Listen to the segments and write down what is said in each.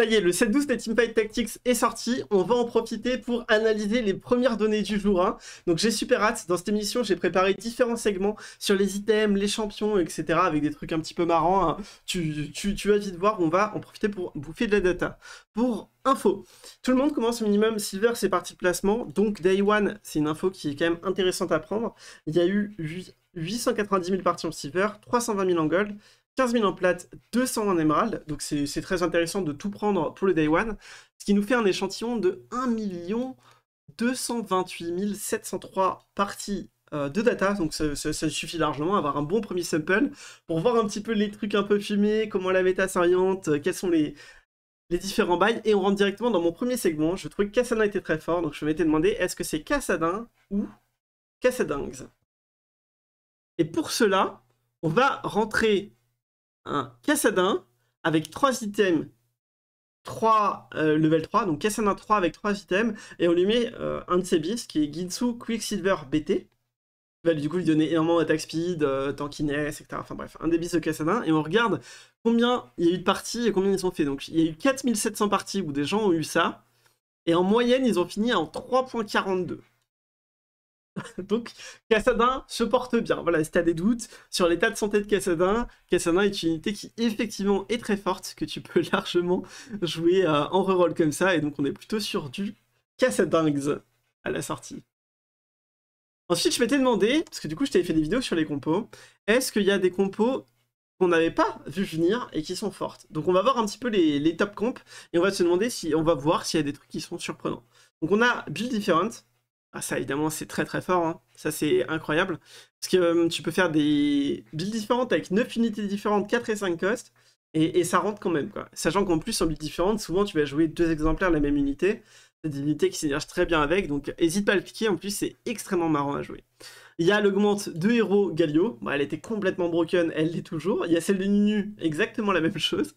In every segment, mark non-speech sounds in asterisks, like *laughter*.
Ça y est, le 7-12 des Teamfight Tactics est sorti. On va en profiter pour analyser les premières données du jour hein. Donc j'ai super hâte. Dans cette émission, j'ai préparé différents segments sur les items, les champions, etc. Avec des trucs un petit peu marrants. Hein. Tu, tu vas vite voir, on va en profiter pour bouffer de la data. Pour info. Tout le monde commence au minimum Silver, c'est parti de placement. Donc Day One, c'est une info qui est quand même intéressante à prendre. Il y a eu 890 000 parties en Silver, 320 000 en Gold, 15 000 en plate, 200 en émeraude, donc c'est très intéressant de tout prendre pour le day one, ce qui nous fait un échantillon de 1 228 703 parties euh, de data, donc ça, suffit largement à avoir un bon premier sample pour voir un petit peu les trucs un peu fumés, comment la méta s'oriente, euh, quels sont les, les différents bails, et on rentre directement dans mon premier segment, je trouvais que Cassadin était très fort, donc je m'étais demandé est-ce que c'est Cassadin ou Cassadings. Et pour cela, on va rentrer un Cassadin avec 3 items 3 euh, level 3, donc cassadin 3 avec 3 items, et on lui met euh, un de ses bis qui est Ginsu Quicksilver BT. Il va du coup lui donner énormément d'attaque speed, euh, tankiness, etc. Enfin bref, un des bis de cassadin et on regarde combien il y a eu de parties et combien ils ont fait. Donc il y a eu 4700 parties où des gens ont eu ça, et en moyenne ils ont fini en 3.42. *laughs* Donc, Cassadin se porte bien. Voilà, si t'as des doutes sur l'état de santé de Cassadin, Cassadin est une unité qui effectivement est très forte, que tu peux *laughs* largement jouer euh, en reroll comme ça, et donc on est plutôt sur du Cassadinx à la sortie. Ensuite, je m'étais demandé, parce que du coup je t'avais fait des vidéos sur les compos, est-ce qu'il y a des compos qu'on n'avait pas vu venir et qui sont fortes. Donc on va voir un petit peu les, top comps et on va se demander si on va voir s'il y a des trucs qui sont surprenants. Donc on a Build Different, ah ça évidemment c'est très très fort, hein. ça c'est incroyable. Parce que euh, tu peux faire des builds différentes avec 9 unités différentes, 4 et 5 cost, et, ça rentre quand même quoi. Sachant qu'en plus en build différente, souvent tu vas jouer deux exemplaires de la même unité, c'est des unités qui s'énergent très bien avec, donc hésite pas à le piquer, en plus c'est extrêmement marrant à jouer. Il y a l'augmente de héros Galio, elle était complètement broken, elle l'est toujours. Il y a celle de Ninu, exactement la même chose.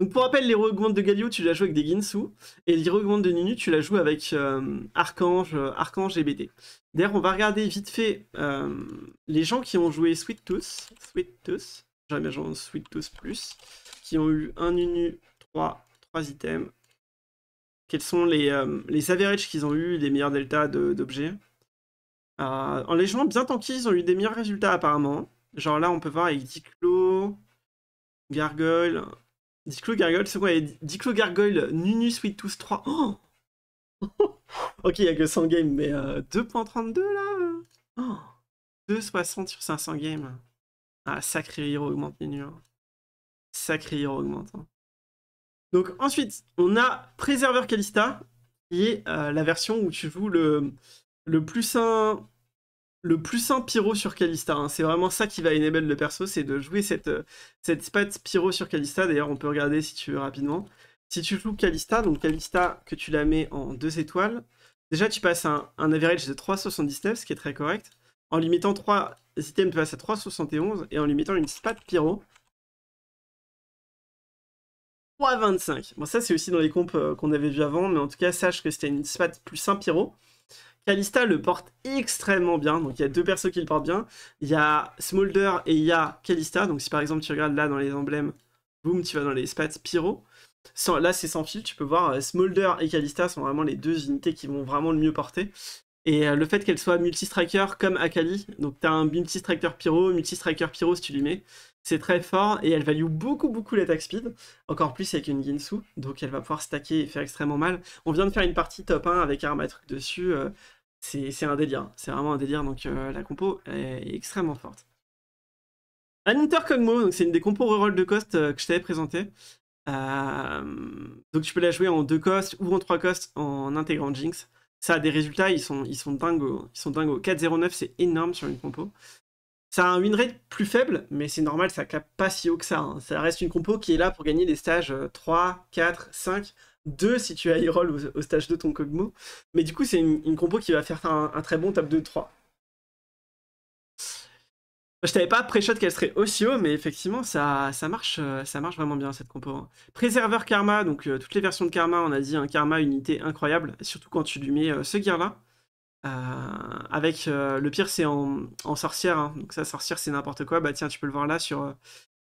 Donc pour rappel, les de Galio, tu la joues avec des Ginsu, et les de Nunu, tu la joues avec euh, Archange, euh, Archange et BD. D'ailleurs, on va regarder vite fait euh, les gens qui ont joué Sweet Tooth, Sweet Tooth, jamais genre Sweet Tooth Plus, qui ont eu un Nunu, 3, 3 items. Quels sont les, les averages qu'ils ont eu, les meilleurs deltas d'objets. en les bien tanky, ils ont eu des meilleurs résultats apparemment. Genre là, on peut voir avec Diclo, Gargoyle, Diclo Gargoyle, c'est quoi Diclo Gargoyle, Nunu Sweet Tooth 3. ok, il n'y a que 100 games, mais 2.32 euh, là 2,60 euh. sur 500 games. Ah, sacré héros augmente Nunu. Hein. Sacré héros augmente. Donc ensuite, on a Préserveur Kalista, qui est euh, la version où tu joues le, le plus un le plus simple pyro sur Kalista. Hein. C'est vraiment ça qui va enable le perso, c'est de jouer cette, euh, spat pyro sur Kalista. D'ailleurs, on peut regarder si tu veux rapidement. Si tu joues Kalista, donc Kalista que tu la mets en 2 étoiles, déjà tu passes un, average de 3,79, ce qui est très correct. En limitant 3 items, tu passes à 3,71 et en limitant une spat pyro. 3,25. Bon, ça, c'est aussi dans les comps euh, qu'on avait vu avant, mais en tout cas, sache que c'était une spat plus simple pyro. Kalista le porte extrêmement bien. Donc il y a deux persos qui le portent bien. Il y a Smolder et il y a Kalista. Donc si par exemple tu regardes là dans les emblèmes, boum, tu vas dans les spats Pyro. là c'est sans fil, tu peux voir euh, Smolder et Kalista sont vraiment les deux unités qui vont vraiment le mieux porter. Et euh, le fait qu'elle soit multi-striker comme Akali, donc tu as un multi-striker pyro, multi-striker pyro si tu lui mets, c'est très fort et elle value beaucoup, beaucoup l'attaque speed. Encore plus avec une Ginsu. Donc elle va pouvoir stacker et faire extrêmement mal. On vient de faire une partie top 1 avec truc dessus. Euh, c'est un délire. C'est vraiment un délire. Donc euh, la compo est extrêmement forte. Another Kogmo, donc c'est une des compos reroll de cost euh, que je t'avais présenté. donc tu peux la jouer en 2 cost ou en 3 cost en intégrant Jinx. Ça a des résultats, ils sont, ils sont dingos. Ils sont dingos. 4-0-9, c'est énorme sur une compo. Ça a un win plus faible, mais c'est normal, ça claque pas si haut que ça. Hein. Ça reste une compo qui est là pour gagner des stages 3, 4, 5, 2 si tu as au, stage 2 ton Kogmo. Mais du coup, c'est une, compo qui va faire un, très bon top 2-3. Je t'avais pas pré qu'elle serait aussi haut, mais effectivement, ça, ça, marche, euh, ça marche vraiment bien cette compo. Hein. Préserveur Karma, donc euh, toutes les versions de Karma, on a dit un Karma, unité incroyable, surtout quand tu lui mets euh, ce gear là. Euh, avec euh, le pire, c'est en, sorcière. Hein. Donc ça, sorcière, c'est n'importe quoi. Bah tiens, tu peux le voir là sur. Euh,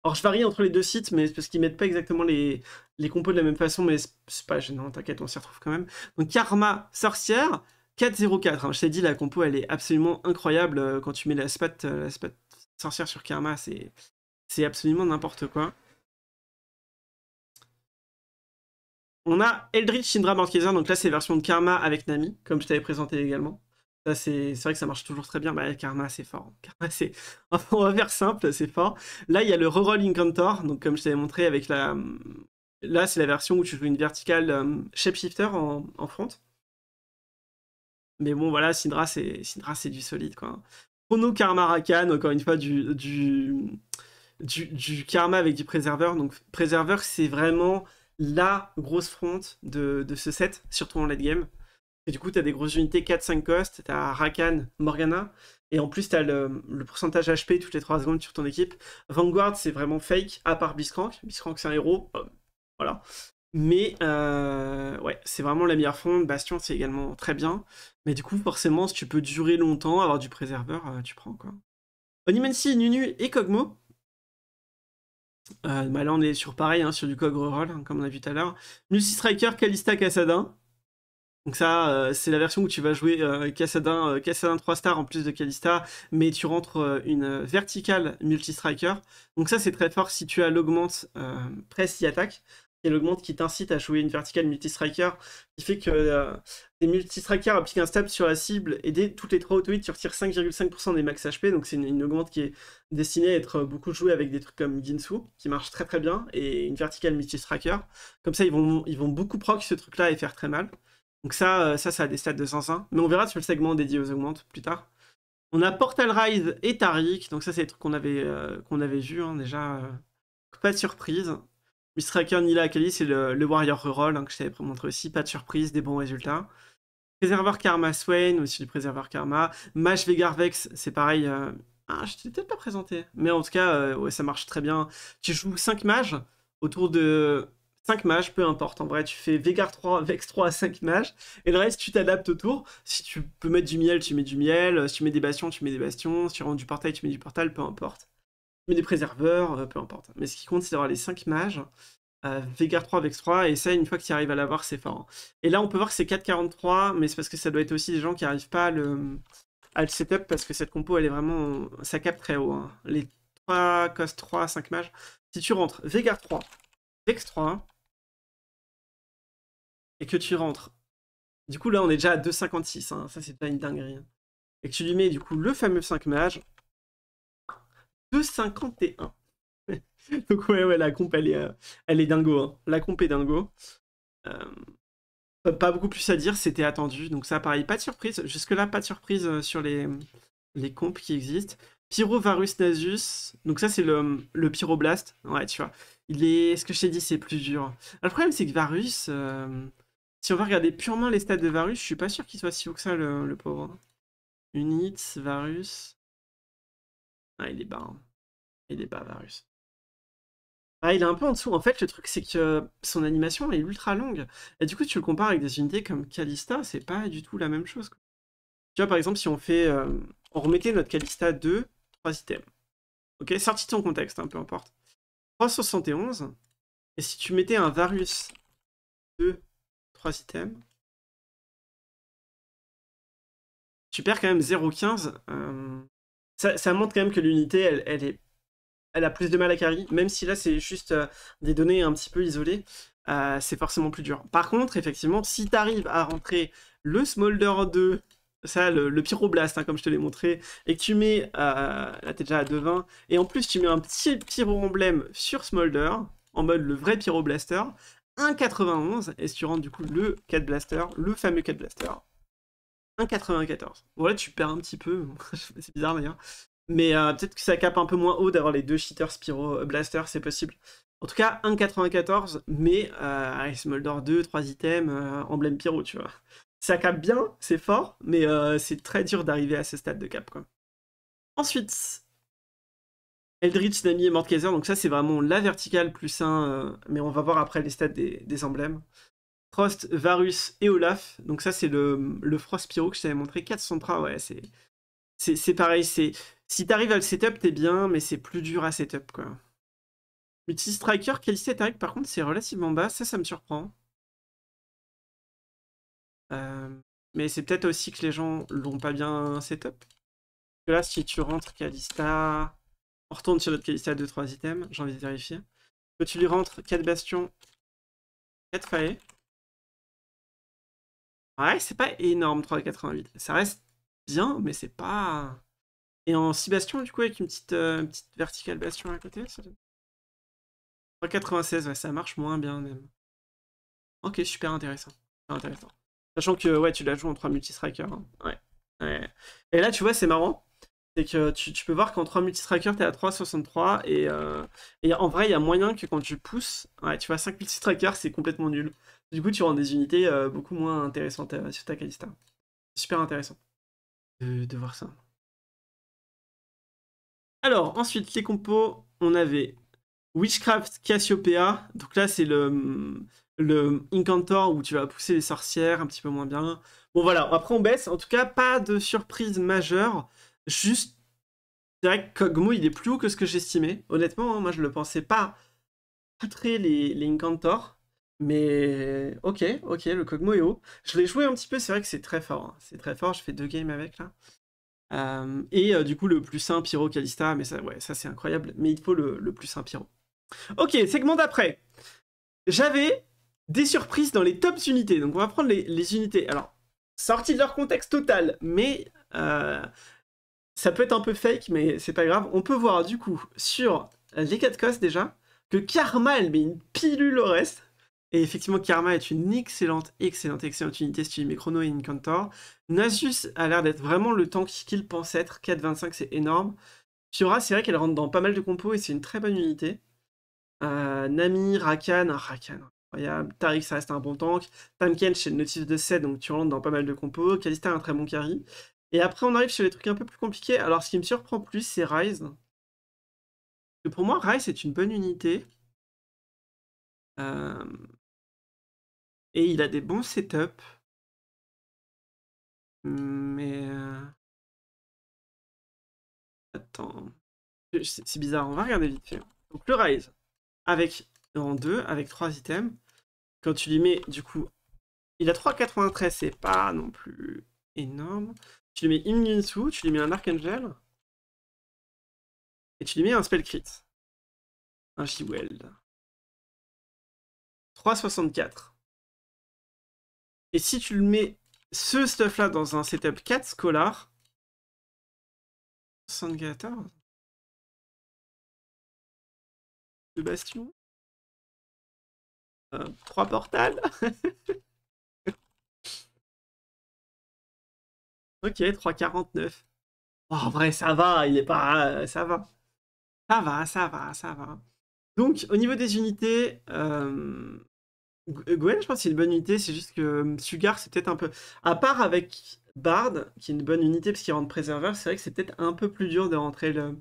alors je varie entre les deux sites, mais c'est parce qu'ils mettent pas exactement les, compos de la même façon, mais c'est pas gênant, t'inquiète, on s'y retrouve quand même. Donc Karma sorcière 404. Hein. Je t'ai dit, la compo, elle est absolument incroyable quand tu mets la spat, la spat sorcière sur Karma, c'est absolument n'importe quoi. On a Eldritch Shindra Mordkaiser, donc là c'est version de Karma avec Nami, comme je t'avais présenté également c'est vrai que ça marche toujours très bien. Bah, Karma, c'est fort. *laughs* Karma, c'est. on va faire simple, c'est fort. Là, il y a le rerolling incantor Donc, comme je t'avais montré avec la. Là, c'est la version où tu joues une verticale Shapeshifter en, front. Mais bon, voilà, Syndra, c'est du solide, quoi. Chrono Karma Rakan, encore une fois, du, du, karma avec du préserveur. Donc, préserveur, c'est vraiment la grosse front de, de ce set, surtout en late game. Et du coup, tu as des grosses unités 4-5 cost, tu as Rakan, Morgana, et en plus, tu as le, pourcentage HP toutes les 3 secondes sur ton équipe. Vanguard, c'est vraiment fake, à part Biscrank. Biscrank, c'est un héros. voilà. Mais euh, ouais, c'est vraiment la meilleure fonte. Bastion, c'est également très bien. Mais du coup, forcément, si tu peux durer longtemps, avoir du préserveur, euh, tu prends quoi. Onimensi, Nunu et Kogmo. Euh, bah là, on est sur pareil, hein, sur du cogre roll hein, comme on a vu tout à l'heure. Multi Striker, Kalista, Kassadin. Donc ça, euh, c'est la version où tu vas jouer Cassadin, euh, 3 euh, stars en plus de Kalista, mais tu rentres une verticale multi-striker. Donc ça, c'est très fort si tu as l'augmente presse y attaque. Et l'augmente qui t'incite à jouer une verticale multi-striker, qui fait que les multi-strikers appliquent un stab sur la cible et dès toutes les 3 auto tu retires 5,5% des max HP. Donc c'est une, augmente qui est destinée à être beaucoup jouée avec des trucs comme Ginsu, qui marche très très bien, et une verticale multi-striker. Comme ça, ils vont, ils vont beaucoup proc ce truc-là et faire très mal. Donc ça, euh, ça, ça a des stats de 101. Hein. Mais on verra sur le segment dédié aux augmentes plus tard. On a Portal Rise et Tariq. Donc ça, c'est des trucs qu'on avait, euh, vus, avait hein, vu déjà. Euh, pas de surprise. Mistraker Nila Akali, c'est le, Warrior Reroll hein, que je t'avais montré aussi. Pas de surprise, des bons résultats. Préserveur Karma Swain, aussi du Préserveur Karma. Mash Vex, c'est pareil. Ah, je t'ai peut-être pas présenté. Mais en tout cas, ça marche très bien. Tu joues 5 mages autour de 5 mages, peu importe. En vrai, tu fais Vegar 3, Vex 3 à 5 mages, et le reste, tu t'adaptes autour. Si tu peux mettre du miel, tu mets du miel. Euh, si tu mets des bastions, tu mets des bastions. Si tu rentres du portail, tu mets du portail, peu importe. Tu mets des préserveurs, euh, peu importe. Mais ce qui compte, c'est d'avoir les 5 mages, euh, Vegar 3, Vex 3, et ça, une fois que tu arrives à l'avoir, c'est fort. Hein. Et là, on peut voir que c'est 4,43, mais c'est parce que ça doit être aussi des gens qui n'arrivent pas à le, à le setup, parce que cette compo, elle est vraiment. Ça capte très haut. Hein. Les 3, cost 3, 5 mages. Si tu rentres Vegar 3, x 3 hein. et que tu rentres, du coup là on est déjà à 2,56, hein. ça c'est pas une dinguerie. Hein. Et que tu lui mets du coup le fameux 5 mage, 2,51. Donc ouais, ouais, la comp elle est, euh, dingo, la comp est dingo. Euh, pas beaucoup plus à dire, c'était attendu, donc ça pareil, pas de surprise, jusque là pas de surprise euh, sur les, les comps qui existent. Pyro Varus Nasus, donc ça c'est le, le Pyroblast, ouais tu vois il est. Ce que je t'ai dit, c'est plus dur. Le problème, c'est que Varus. Euh, si on va regarder purement les stats de Varus, je suis pas sûr qu'il soit si haut que ça, le, pauvre. Units, Varus. Ah, il est bas. Hein. Il est bas, Varus. Ah, il est un peu en dessous. En fait, le truc, c'est que son animation est ultra longue. Et du coup, tu le compares avec des unités comme Kalista, c'est pas du tout la même chose. Tu vois, par exemple, si on fait. Euh, on remettait notre Kalista 2, 3 items. Ok, sorti de son contexte, peu importe. 371. Et si tu mettais un Varus de 3 items, tu perds quand même 0,15. Euh, ça, montre quand même que l'unité, elle, est, elle a plus de mal à carry. Même si là, c'est juste euh, des données un petit peu isolées, euh, c'est forcément plus dur. Par contre, effectivement, si tu arrives à rentrer le Smolder 2 ça, le, pyroblast, hein, comme je te l'ai montré, et que tu mets, euh, là t'es déjà à 2,20, et en plus tu mets un petit pyro-emblème sur Smolder, en mode le vrai pyroblaster, 1,91, et si tu rentres du coup le 4 blaster, le fameux 4 blaster, 1,94. là tu perds un petit peu, *laughs* c'est bizarre d'ailleurs, mais euh, peut-être que ça cape un peu moins haut d'avoir les deux cheaters pyro-blaster, euh, c'est possible. En tout cas, 1,94, mais Smolder 2, 3 items, emblème pyro, tu vois ça cap bien, c'est fort, mais euh, c'est très dur d'arriver à ce stade de cap. Quoi. Ensuite, Eldritch, Nami et Mordkaiser, donc ça c'est vraiment la verticale plus un, euh, mais on va voir après les stades des, emblèmes. Frost, Varus et Olaf, donc ça c'est le, Frost Pyro que je t'avais montré, 4, bras, ouais, c'est, c'est, pareil, c'est, si t'arrives à le setup, t'es bien, mais c'est plus dur à setup, quoi. Multi-striker, qualité attaque, par contre, c'est relativement bas, ça, ça me surprend. Euh, mais c'est peut-être aussi que les gens l'ont pas bien setup. Que là, si tu rentres Kalista, on retourne sur notre Kalista de 3 items, j'ai envie de vérifier. Que tu lui rentres 4 bastions, 4 faillets. Ouais, c'est pas énorme 3,88. Ça reste bien, mais c'est pas. Et en 6 bastions, du coup, avec une petite, euh, petite verticale bastion à côté. 3,96, ouais, ça marche moins bien même. Ok, super intéressant. Intéressant. Sachant que ouais, tu la joues en 3 multistrikers. Hein. Ouais. Et là, tu vois, c'est marrant. C'est que tu, peux voir qu'en 3 multistrikers, t'es à 3,63. Et, euh, et, en vrai, il y a moyen que quand tu pousses, ouais, tu vois, 5 multistrikers, c'est complètement nul. Du coup, tu rends des unités euh, beaucoup moins intéressantes euh, sur ta Kalista. Super intéressant de, de voir ça. Alors, ensuite, les compos, on avait Witchcraft Cassiopeia. Donc là, c'est le, le Incantor où tu vas pousser les sorcières un petit peu moins bien. Bon voilà, après on baisse. En tout cas, pas de surprise majeure. Juste, C'est vrai que Kogmo il est plus haut que ce que j'estimais. Honnêtement, hein, moi je le pensais pas poutrer les, les Incantor. Mais ok, ok, le Kogmo est haut. Je l'ai joué un petit peu, c'est vrai que c'est très fort. Hein. C'est très fort, je fais deux games avec là. Euh, et euh, du coup, le plus sain Pyro Calista, mais ça, ouais, ça c'est incroyable, mais il faut le, le plus sain Pyro. Ok, segment d'après. J'avais des surprises dans les tops unités. Donc on va prendre les, unités. Alors, sorties de leur contexte total, mais euh, ça peut être un peu fake, mais c'est pas grave. On peut voir du coup sur les 4 costes déjà que Karma elle met une pilule au reste. Et effectivement, Karma est une excellente, excellente, excellente unité si tu Chrono et Incantor. Nasus a l'air d'être vraiment le tank qu'il pense être. 4-25, c'est énorme. Fiora, c'est vrai qu'elle rentre dans pas mal de compos et c'est une très bonne unité. Euh, Nami, Rakan, Rakan, incroyable. Tariq, ça reste un bon tank. Tamken, chez le notice de C, donc tu rentres dans pas mal de compos. Kalista, un très bon carry. Et après, on arrive sur les trucs un peu plus compliqués. Alors, ce qui me surprend plus, c'est Rise. pour moi, Rise est une bonne unité. Euh, et il a des bons setups. Mais. Euh, attends. C'est bizarre, on va regarder vite fait. Donc, le Rise. Avec en deux avec trois items. Quand tu lui mets, du coup, il a 3,93, c'est pas non plus énorme. Tu lui mets tu lui mets un Archangel, et tu lui mets un Spell Crit. Un she 3,64. Et si tu le mets ce stuff-là dans un setup 4 scolar, 74 de bastion 3 euh, trois *laughs* ok, 3,49. Oh, en vrai, ça va, il est pas. Euh, ça va. Ça va, ça va, ça va. Donc, au niveau des unités, euh, Gwen, je pense que c'est une bonne unité. C'est juste que Sugar, c'est peut-être un peu. À part avec Bard, qui est une bonne unité, parce qu'il rentre préserveur, c'est vrai que c'est peut-être un peu plus dur de rentrer le,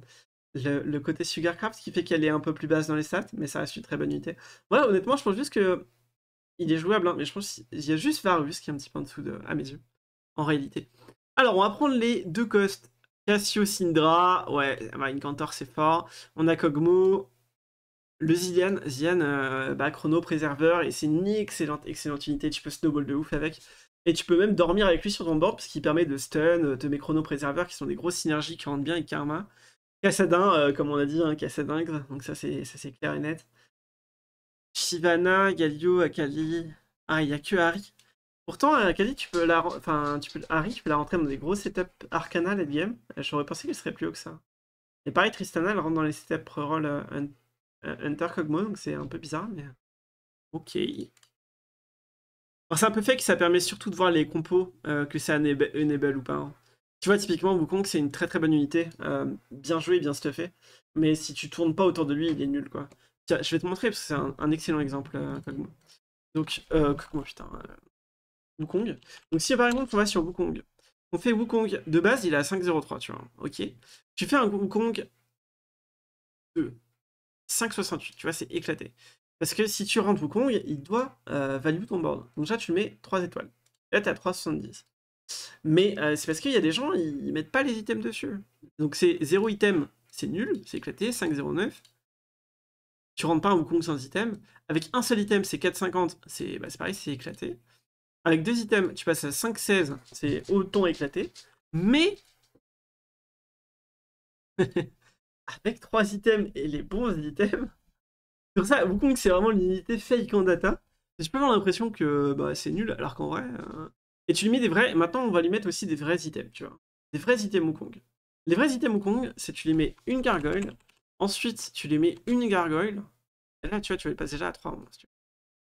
le, côté Sugarcraft qui fait qu'elle est un peu plus basse dans les stats, mais ça reste une très bonne unité. Ouais, honnêtement, je pense juste que il est jouable, hein, mais je pense qu'il y a juste Varus qui est un petit peu en dessous de, à mes yeux, en réalité. Alors, on va prendre les deux costes. Cassio Syndra, ouais, bah, Incantor c'est fort. On a Kogmo, le Zilean. Zian, euh, bah, chrono préserveur, et c'est une excellente, excellente unité. Tu peux snowball de ouf avec. Et tu peux même dormir avec lui sur ton board, parce qu'il permet de stun, de euh, mes chrono préserveurs qui sont des grosses synergies qui rentrent bien avec Karma. Cassadin, euh, comme on a dit, hein, Cassadin, donc ça c'est, ça c'est clair et net. Shivana, Galio, Akali. Ah, il n'y a que Harry. Pourtant, Akali, tu peux la, enfin, tu peux, Harry, tu peux la rentrer dans des gros setups Arcana late euh, J'aurais pensé qu'elle serait plus haut que ça. Et pareil, Tristana, elle rentre dans les setups pre euh, Hunter Kogmo, donc c'est un peu bizarre, mais. Ok. c'est un peu fait que ça permet surtout de voir les compos, que c'est enable ou pas. Hein. Tu vois, typiquement, Wukong, c'est une très très bonne unité, euh, bien jouée, bien stuffée, mais si tu tournes pas autour de lui, il est nul, quoi. je vais te montrer, parce que c'est un, excellent exemple, euh, Donc, euh, putain, euh, Wukong. Donc si par exemple, on va sur Wukong, on fait Wukong, de base, il est à 5,03, tu vois, ok. Tu fais un Wukong 2, 5,68, tu vois, c'est éclaté. Parce que si tu rentres Wukong, il doit value ton board. Donc là, tu mets 3 étoiles. Là, tu as 3,70. Mais euh, c'est parce qu'il y a des gens, ils, mettent pas les items dessus. Donc c'est 0 item, c'est nul, c'est éclaté, 5,09. Tu rentres pas un Wukong sans item. Avec un seul item, c'est 4,50, c'est bah, pareil, c'est éclaté. Avec deux items, tu passes à 5,16, c'est autant éclaté. Mais. *laughs* avec trois items et les bons items. Sur ça, Wukong, c'est vraiment l'unité fake en data. peux avoir l'impression que bah, c'est nul, alors qu'en vrai, euh, et tu lui mets des vrais. Maintenant, on va lui mettre aussi des vrais items, tu vois. Des vrais items Wukong. Les vrais items Wukong, c'est tu lui mets une gargoyle. Ensuite, tu lui mets une gargoyle. Et là, tu vois, tu vas passer déjà à 3 monstres.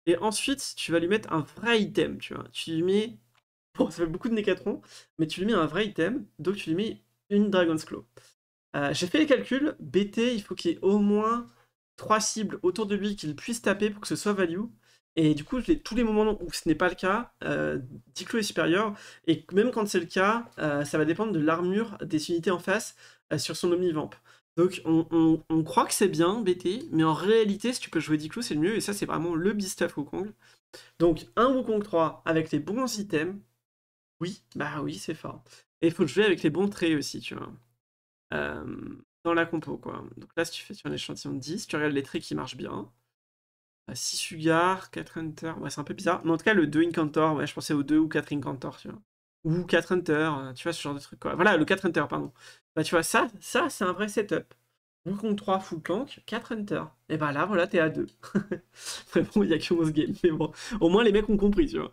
Et ensuite, tu vas lui mettre un vrai item, tu vois. Tu lui mets. *laughs* Bon, ça fait beaucoup de Nécatron, mais tu lui mets un vrai item, donc tu lui mets une Dragon's Claw. Euh, j'ai fait les calculs. BT, il faut qu'il y ait au moins 3 cibles autour de lui qu'il puisse taper pour que ce soit value. Et du coup, tous les moments où ce n'est pas le cas, euh, Diclo est supérieur. Et même quand c'est le cas, euh, ça va dépendre de l'armure des unités en face euh, sur son omnivamp. Donc on, croit que c'est bien, BT, mais en réalité, si tu peux jouer Diclo, c'est le mieux. Et ça, c'est vraiment le best-of Wukong. Donc un Wukong 3 avec les bons items, oui, bah oui, c'est fort. Et il faut le jouer avec les bons traits aussi, tu vois. Euh, dans la compo, quoi. Donc là, si tu fais sur un échantillon de 10, tu regardes les traits qui marchent bien. 6 euh, sugar 4 Hunter, ouais, c'est un peu bizarre. Mais en tout cas, le 2 Incantor, ouais, je pensais au 2 ou 4 Incantor, tu vois. Ou 4 Hunter, euh, tu vois, ce genre de truc, quoi. Voilà, le 4 Hunter, pardon. Bah, tu vois, ça, ça c'est un vrai setup. Vous 3 full tank, 4 Hunter. Et bah là, voilà, t'es à 2. mais bon, il n'y a que 11 games, mais bon, au moins les mecs ont compris, tu vois.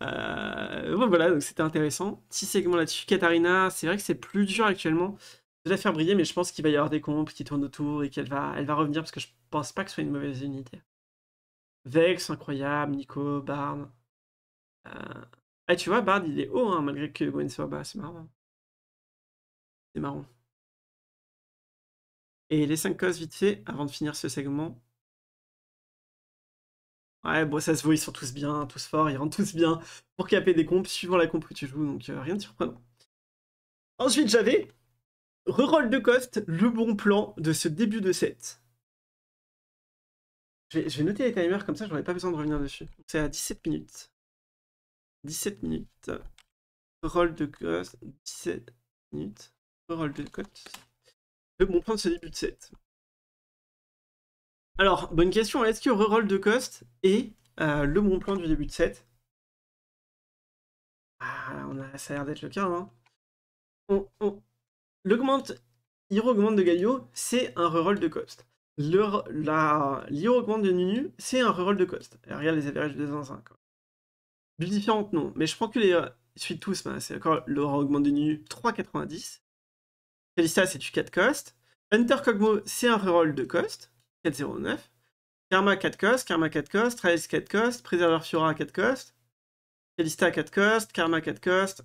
Bon, euh, voilà, donc c'était intéressant. Petit segment là-dessus, Katarina, c'est vrai que c'est plus dur actuellement de la faire briller, mais je pense qu'il va y avoir des comptes qui tournent autour et qu'elle va, elle va revenir parce que je pense pas que ce soit une mauvaise unité. Vex, incroyable, Nico, Bard. Ah, euh, tu vois, Bard, il est haut, hein, malgré que Gwen soit bas, c'est marrant. C'est marrant. Et les 5 costes vite fait, avant de finir ce segment. Ouais, bon, ça se voit, ils sont tous bien, tous forts, ils rentrent tous bien pour caper des comptes suivant la comp que tu joues, donc euh, rien de surprenant. Ensuite, j'avais Reroll de Cost, le bon plan de ce début de set. Je vais, noter les timers comme ça, ai pas besoin de revenir dessus. C'est à 17 minutes. 17 minutes. Roll de cost. 17 minutes. Roll de cost. Le bon plan de ce début de set. Alors, bonne question. Est-ce que reroll de cost est euh, le bon plan du début de set Ah, a, ça a l'air d'être le cas. Hein. On, L'augmente, il augmente de Galio, c'est un reroll de cost le, la, de Nunu, c'est un reroll de cost. regarde les averages de 2 en 5. différentes, non. Mais je prends que les. Euh, suites tous, ben, c'est encore le augmente de Nunu 3,90. Calista, c'est du 4 cost. Hunter Cogmo, c'est un reroll de cost, 4,09. Karma 4 cost, Karma 4 cost, Trails 4 cost, Preserver Fiora 4 cost, Calista 4 cost, Karma 4 cost,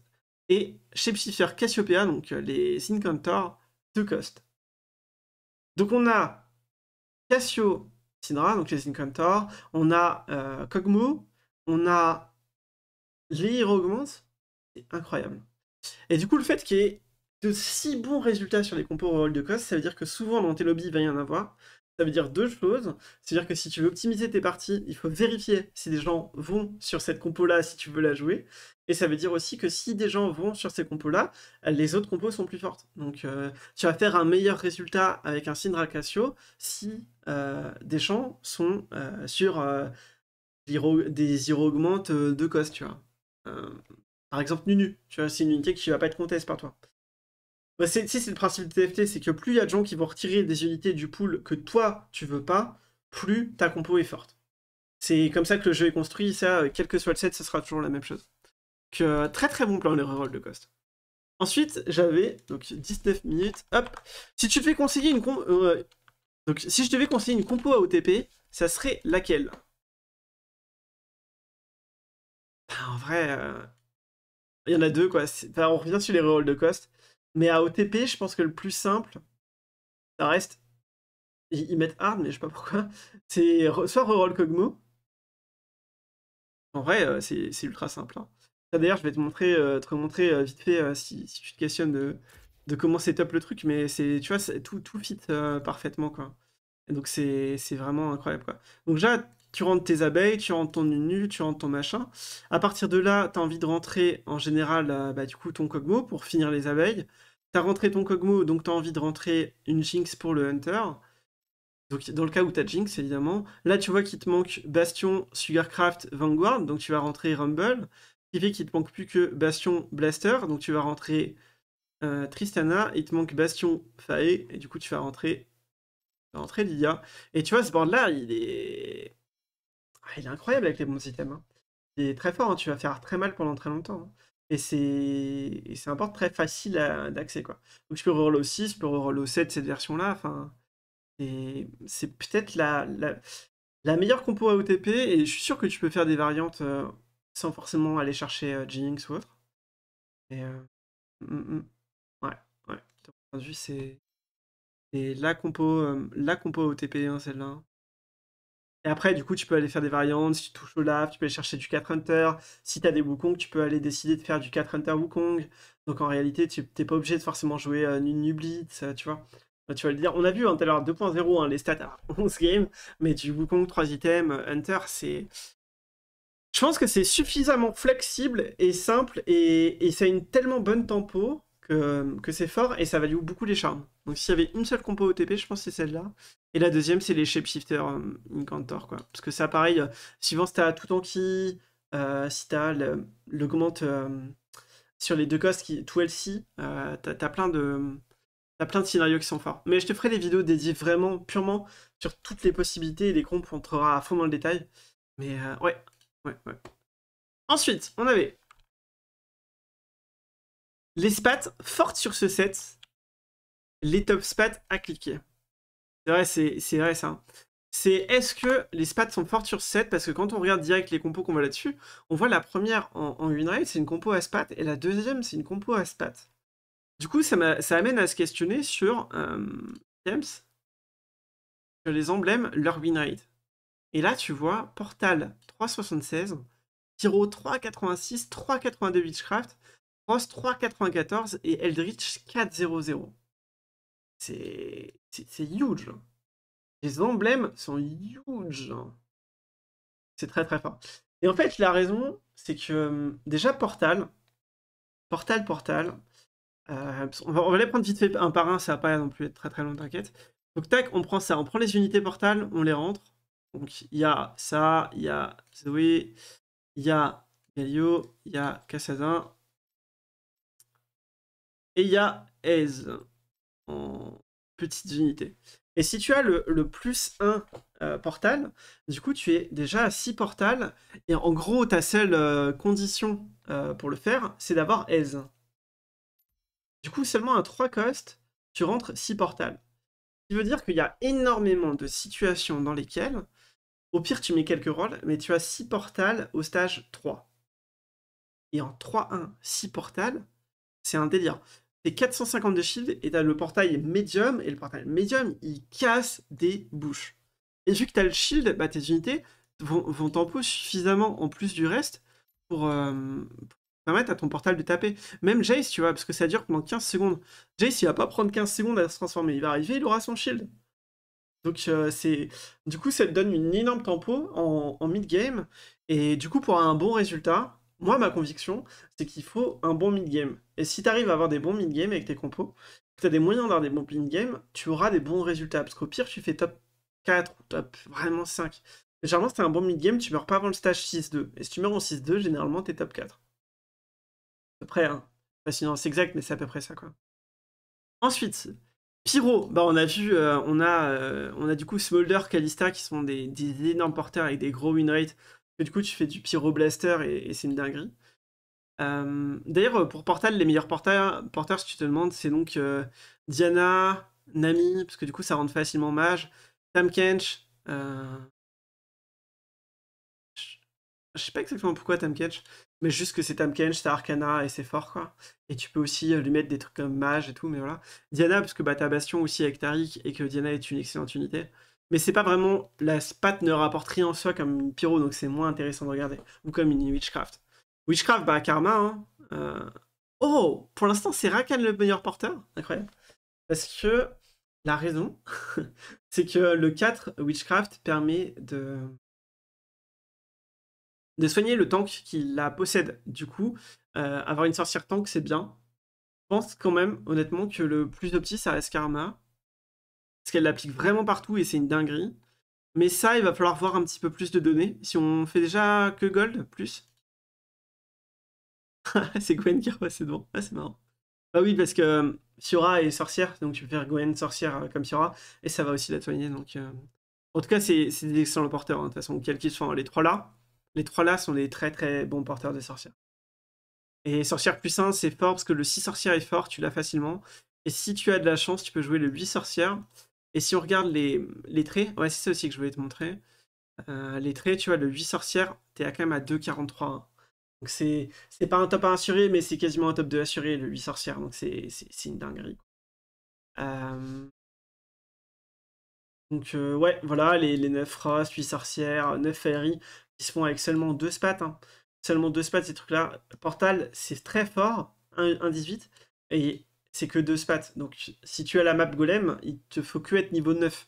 et Shapeshifter Cassiopeia, donc euh, les Incantor, 2 cost. Donc on a Cassio Sidra, donc les Incantor, on a euh, Cogmo, on a les Hero c'est incroyable. Et du coup, le fait qu'il y ait de si bons résultats sur les compos rôle de cost, ça veut dire que souvent dans tes lobbies, il va y en avoir. Ça veut dire deux choses. C'est-à-dire que si tu veux optimiser tes parties, il faut vérifier si des gens vont sur cette compo-là si tu veux la jouer. Et ça veut dire aussi que si des gens vont sur ces compos-là, les autres compos sont plus fortes. Donc euh, tu vas faire un meilleur résultat avec un Syndra Cassio si euh, des gens sont euh, sur des héros Augmente de cost, tu vois. par exemple, Nunu, tu vois, c'est une unité qui va pas être contestée par toi. Bah, si c'est le principe de TFT, c'est que plus il y a de gens qui vont retirer des unités du pool que toi tu veux pas, plus ta compo est forte. C'est comme ça que le jeu est construit, ça, euh, quel que soit le set, ce sera toujours la même chose. Donc, euh, très très bon plan les rerolls de cost. Ensuite, j'avais donc 19 minutes. Hop, si tu devais conseiller une compo, euh, donc si je devais conseiller une compo à OTP, ça serait laquelle bah, En vrai, il y en a deux quoi. on revient sur les rerolls de cost. Mais à OTP, je pense que le plus simple, ça reste. Ils, mettent hard, mais je sais pas pourquoi. *laughs* C'est soit reroll Kogmo. En vrai, euh, c'est ultra simple. Hein. D'ailleurs, je vais te montrer, euh, te remontrer euh, vite fait si, tu te questionnes de, comment setup le truc, mais c'est, tu vois, tout, tout fit parfaitement, quoi. donc c'est vraiment incroyable, Donc déjà, tu rentres tes abeilles, tu rentres ton nunu, tu rentres ton machin. À partir de là, tu as envie de rentrer en général, bah, du coup, ton cogmo pour finir les abeilles. T'as rentré ton Kog'Maw, donc tu as envie de rentrer une Jinx pour le Hunter. Donc dans le cas où t'as Jinx, évidemment. Là, tu vois qu'il te manque Bastion, Sugarcraft, Vanguard, donc tu vas rentrer Rumble. Ce qui fait qu'il te manque plus que Bastion, Blaster, donc tu vas rentrer euh, Tristana. il te manque Bastion, Fae, et du coup tu vas rentrer, rentrer lydia. Et tu vois, ce board-là, il est... Ah, il est incroyable avec les bons items. Hein. Il est très fort, hein. tu vas faire très mal pendant très longtemps. Hein. Et c'est un port très facile d'accès. quoi. Donc je peux reroll au 6, je peux reroll au 7 cette version-là. Enfin, c'est peut-être la, la, meilleure compo à OTP et je suis sûr que tu peux faire des variantes euh, sans forcément aller chercher euh, Jinx ou autre. Et, euh, mm, mm, ouais, ouais, c'est la compo, la compo OTP, hein, celle-là. Et après, du coup, tu peux aller faire des variantes. Si tu touches au lave, tu peux aller chercher du 4 Hunter. Si tu as des Wukong, tu peux aller décider de faire du 4 Hunter Wukong. Donc en réalité, tu n'es pas obligé de forcément jouer euh, Nublitz, euh, tu vois. Bah, tu vas le dire. On a vu hein, tout à l'heure 2.0, hein, les stats à 11 *laughs* games, mais du Wukong, 3 items, euh, Hunter, c'est. Je pense que c'est suffisamment flexible et simple et, ça a une tellement bonne tempo que, que c'est fort et ça value beaucoup les charmes. Donc s'il y avait une seule compo OTP, je pense que c'est celle-là. Et la deuxième, c'est les shapeshifters euh, incantor, quoi. Parce que ça, pareil, euh, suivant si t'as tout en qui, euh, si t'as l'augmente sur les deux costes, qui, tout LC, t'as as plein de... T'as plein de scénarios qui sont forts. Mais je te ferai des vidéos dédiées vraiment, purement, sur toutes les possibilités et les comptes, on entrera à fond dans le détail. Mais ouais, ouais, ouais. Ensuite, on avait les spats fortes sur ce set, les top spats à cliquer. C'est vrai, c'est vrai ça. C'est est-ce que les spats sont fortes sur 7 Parce que quand on regarde direct les compos qu'on voit là-dessus, on voit la première en, winrate, c'est une compo à spat, et la deuxième, c'est une compo à spat. Du coup, ça, ça amène à se questionner sur, euh, sur les emblèmes, leur winrate. Et là, tu vois, Portal 376, Tiro 386, 382 Witchcraft, Ross 394 et Eldritch 400. C'est c'est huge. Les emblèmes sont huge. C'est très très fort. Et en fait, la raison, c'est que hum, déjà Portal, Portal, Portal, euh, on, va, les prendre vite fait un par un, ça va pas non plus être très très long, t'inquiète. Donc tac, on prend ça, on prend les unités Portal, on les rentre. Donc il y a ça, il y a Zoé, il y a Galio, il y a Cassadin, et il y a Ez petites unités. Et si tu as le, plus 1 euh, portal, du coup, tu es déjà à 6 portals. Et en gros, ta seule euh, condition euh, pour le faire, c'est d'avoir aise. Du coup, seulement à 3 cost, tu rentres 6 portals. Ce qui veut dire qu'il y a énormément de situations dans lesquelles, au pire, tu mets quelques rôles, mais tu as 6 portals au stage 3. Et en 3-1, 6 portals, c'est un délire et 450 de shield et t'as le portail médium, et le portail médium, il casse des bouches. Et vu que t'as le shield, bah, tes unités vont, vont tempo suffisamment en plus du reste euh, pour, permettre à ton portail de taper. Même Jace, tu vois, parce que ça dure pendant 15 secondes. Jace, il va pas prendre 15 secondes à se transformer. Il va arriver, il aura son shield. Donc, euh, c'est. Du coup, ça te donne une énorme tempo en, en mid-game. Et du coup, pour un bon résultat, moi, ma conviction, c'est qu'il faut un bon mid-game. Et si tu arrives à avoir des bons mid-game avec tes compos, si tu as des moyens d'avoir des bons mid games tu auras des bons résultats. Parce qu'au pire, tu fais top 4 ou top vraiment 5. généralement, si tu un bon mid-game, tu meurs pas avant le stage 6-2. Et si tu meurs en 6-2, généralement, tu es top 4. À peu près, hein. Pas c'est exact, mais c'est à peu près ça, quoi. Ensuite, Pyro, bah on a vu, euh, on, a, euh, on a du coup Smolder, Kalista qui sont des, des, énormes porteurs avec des gros win rates du coup tu fais du pyroblaster et, et c'est une dinguerie. Euh, d'ailleurs, pour Portal, les meilleurs porteurs, porteurs si tu te demandes, c'est donc euh, Diana, Nami, parce que du coup ça rentre facilement mage, Tam Kench. Euh, je sais pas exactement pourquoi Tam Kench, mais juste que c'est Tam Kench, c'est Arcana et c'est fort quoi. Et tu peux aussi lui mettre des trucs comme mage et tout, mais voilà. Diana, parce que bah, as Bastion aussi avec Tariq et que Diana est une excellente unité. Mais c'est pas vraiment. La spat ne rapporte rien en soi comme une pyro, donc c'est moins intéressant de regarder. Ou comme une witchcraft. Witchcraft, bah karma, hein. Euh, oh Pour l'instant, c'est Rakan le meilleur porteur. Incroyable. Parce que la raison, *laughs* c'est que le 4 Witchcraft permet de. de soigner le tank qui la possède. Du coup, euh, avoir une sorcière tank, c'est bien. Je pense quand même, honnêtement, que le plus opti, ça reste Karma parce qu'elle l'applique vraiment partout et c'est une dinguerie. Mais ça, il va falloir voir un petit peu plus de données. Si on fait déjà que gold, plus. *laughs* c'est Gwen qui repasse devant. Ah, c'est marrant. Bah oui, parce que euh, Sura est sorcière, donc tu peux faire Gwen sorcière euh, comme Sura, et ça va aussi la toigner. Donc, euh. En tout cas, c'est des excellents porteurs, hein, de toute façon, quels qu'ils soient. Hein. Les trois là, les trois là sont des très très bons porteurs de sorcières. Et sorcière puissante, c'est fort parce que le 6 sorcière est fort, tu l'as facilement. Et si tu as de la chance, tu peux jouer le 8 sorcière. Et si on regarde les, traits, ouais, c'est ça aussi que je voulais te montrer. Euh, les traits, tu vois, le 8 sorcières, t'es quand même à 2,43. Hein. Donc c'est pas un top 1 assuré, mais c'est quasiment un top 2 assuré, le 8 sorcières. Donc c'est une dinguerie. Euh, donc euh, ouais, voilà, les, 9 Frost, 8 sorcières, 9 fairies, qui se font avec seulement 2 spats. Hein. Seulement 2 spats, ces trucs-là. Portal, c'est très fort, 1,18. et c'est que deux spats. Donc si tu as la map golem, il te faut que être niveau 9,